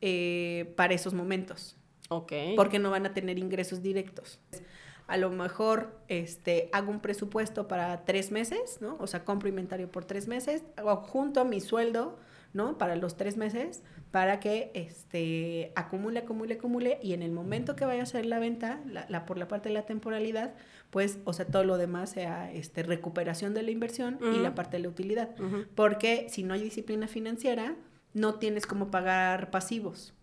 eh, para esos momentos. Porque no van a tener ingresos directos a lo mejor este, hago un presupuesto para tres meses, ¿no? O sea, compro inventario por tres meses, o junto a mi sueldo, ¿no? Para los tres meses, para que este, acumule, acumule, acumule, y en el momento que vaya a hacer la venta, la, por la parte de la temporalidad, pues, o sea, todo lo demás sea este, recuperación de la inversión y la mm. parte de la utilidad. Porque si no hay disciplina financiera, no tienes cómo pagar pasivos.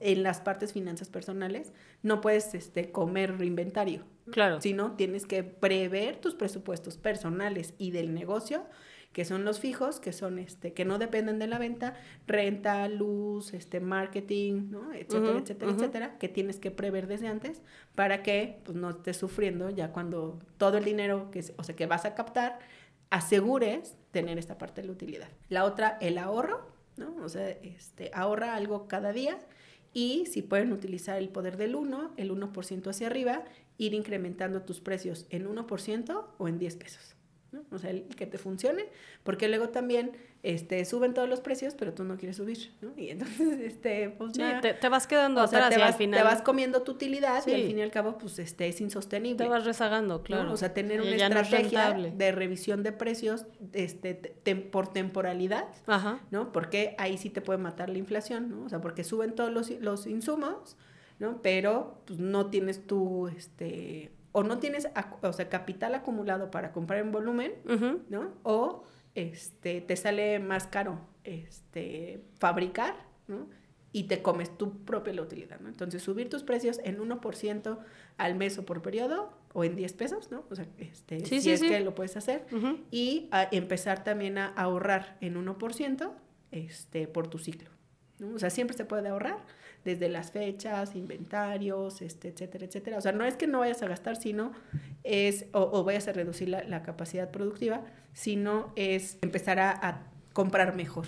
En las partes finanzas personales, no puedes este, comer inventario. Claro. no, tienes que prever tus presupuestos personales y del negocio, que son los fijos, que son este, que no dependen de la venta, renta, luz, este, marketing, ¿no? etcétera, etcétera, etcétera, que tienes que prever desde antes para que pues, no estés sufriendo ya cuando todo el dinero que, o sea, que vas a captar, asegures tener esta parte de la utilidad. La otra, el ahorro, ¿no? O sea, este, ahorra algo cada día y si pueden utilizar el poder del 1, el 1% hacia arriba, ir incrementando tus precios en 1% o en 10 pesos. ¿no? O sea, el que te funcione, porque luego también este, suben todos los precios, pero tú no quieres subir, ¿no? Y entonces, este, pues sí, Te, vas quedando o atrás vas, al final. Te vas comiendo tu utilidad y al fin y al cabo, pues, este, es insostenible. Te vas rezagando, claro. O sea, tener una estrategia de revisión de precios este, por temporalidad, ¿no? Porque ahí sí te puede matar la inflación, ¿no? O sea, porque suben todos los, los insumos, ¿no? Pero, pues, no tienes tu, este o no tienes o sea, capital acumulado para comprar en volumen, ¿no? O este, te sale más caro este, fabricar, ¿no? Y te comes tu propia lotería, utilidad, ¿no? Entonces, subir tus precios en 1% al mes o por periodo, o en 10 pesos, ¿no? O sea, este, si es que lo puedes hacer. Y empezar también a ahorrar en 1% este, por tu ciclo. O sea, siempre se puede ahorrar desde las fechas, inventarios, este, etcétera, etcétera. O sea, no es que no vayas a gastar, sino es, o, o vayas a reducir la, la, capacidad productiva, sino es empezar a, a comprar mejor.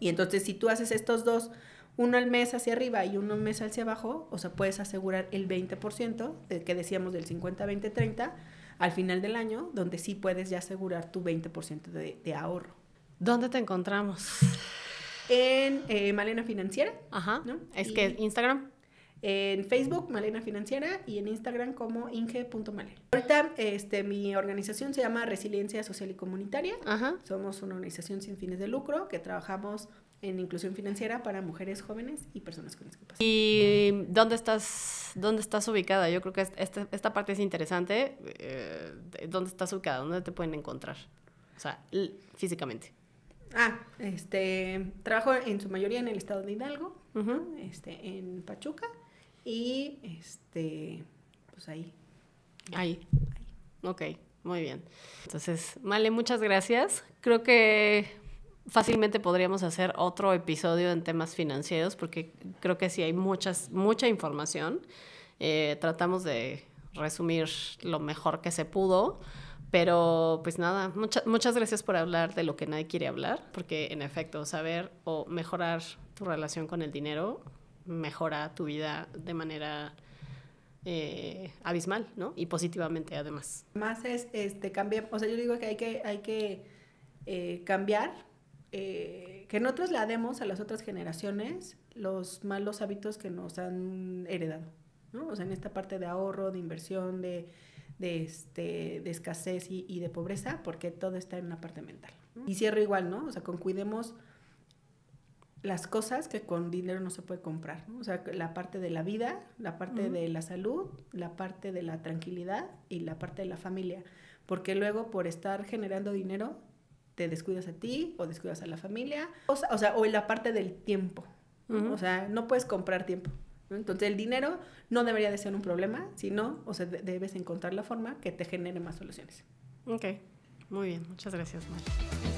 Y entonces si tú haces estos dos, uno al mes hacia arriba y uno al mes hacia abajo, o sea, puedes asegurar el 20%, que decíamos del 50, 20, 30, al final del año, donde sí puedes ya asegurar tu 20% de, de ahorro. ¿Dónde te encontramos? en eh, Malena Financiera. Ajá. Es que Instagram. En Facebook, Malena Financiera, y en Instagram como inge.malena. Ahorita este, mi organización se llama Resiliencia Social y Comunitaria. Somos una organización sin fines de lucro que trabajamos en inclusión financiera para mujeres jóvenes y personas con discapacidad. ¿Y dónde estás, dónde estás ubicada? Yo creo que este, esta, parte es interesante. Eh, ¿Dónde estás ubicada? ¿Dónde te pueden encontrar? O sea, físicamente. Ah, este, trabajo en su mayoría en el estado de Hidalgo, este, en Pachuca y este, pues ahí. Ahí. ahí. Ok, muy bien. Entonces, Male, muchas gracias. Creo que fácilmente podríamos hacer otro episodio en temas financieros porque creo que sí hay muchas, mucha información. Eh, tratamos de resumir lo mejor que se pudo. Pero pues nada, muchas muchas gracias por hablar de lo que nadie quiere hablar, porque en efecto, saber o mejorar tu relación con el dinero mejora tu vida de manera eh, abismal, ¿no? Y positivamente además. Más es, este, cambiar, o sea, yo digo que hay que, hay que eh, cambiar, eh, que no traslademos a las otras generaciones los malos hábitos que nos han heredado, ¿no? O sea, en esta parte de ahorro, de inversión, de de, este, de escasez y, de pobreza, porque todo está en una parte mental. Y cierro igual, ¿no? O sea, con cuidemos las cosas que con dinero no se puede comprar, ¿no? o sea, la parte de la vida, la parte de la salud, la parte de la tranquilidad y la parte de la familia, porque luego por estar generando dinero te descuidas a ti o descuidas a la familia, o sea, o, la parte del tiempo, o sea, no puedes comprar tiempo, entonces el dinero no debería de ser un problema, sino, o sea, debes encontrar la forma que te genere más soluciones. Ok, muy bien, muchas gracias, Mar.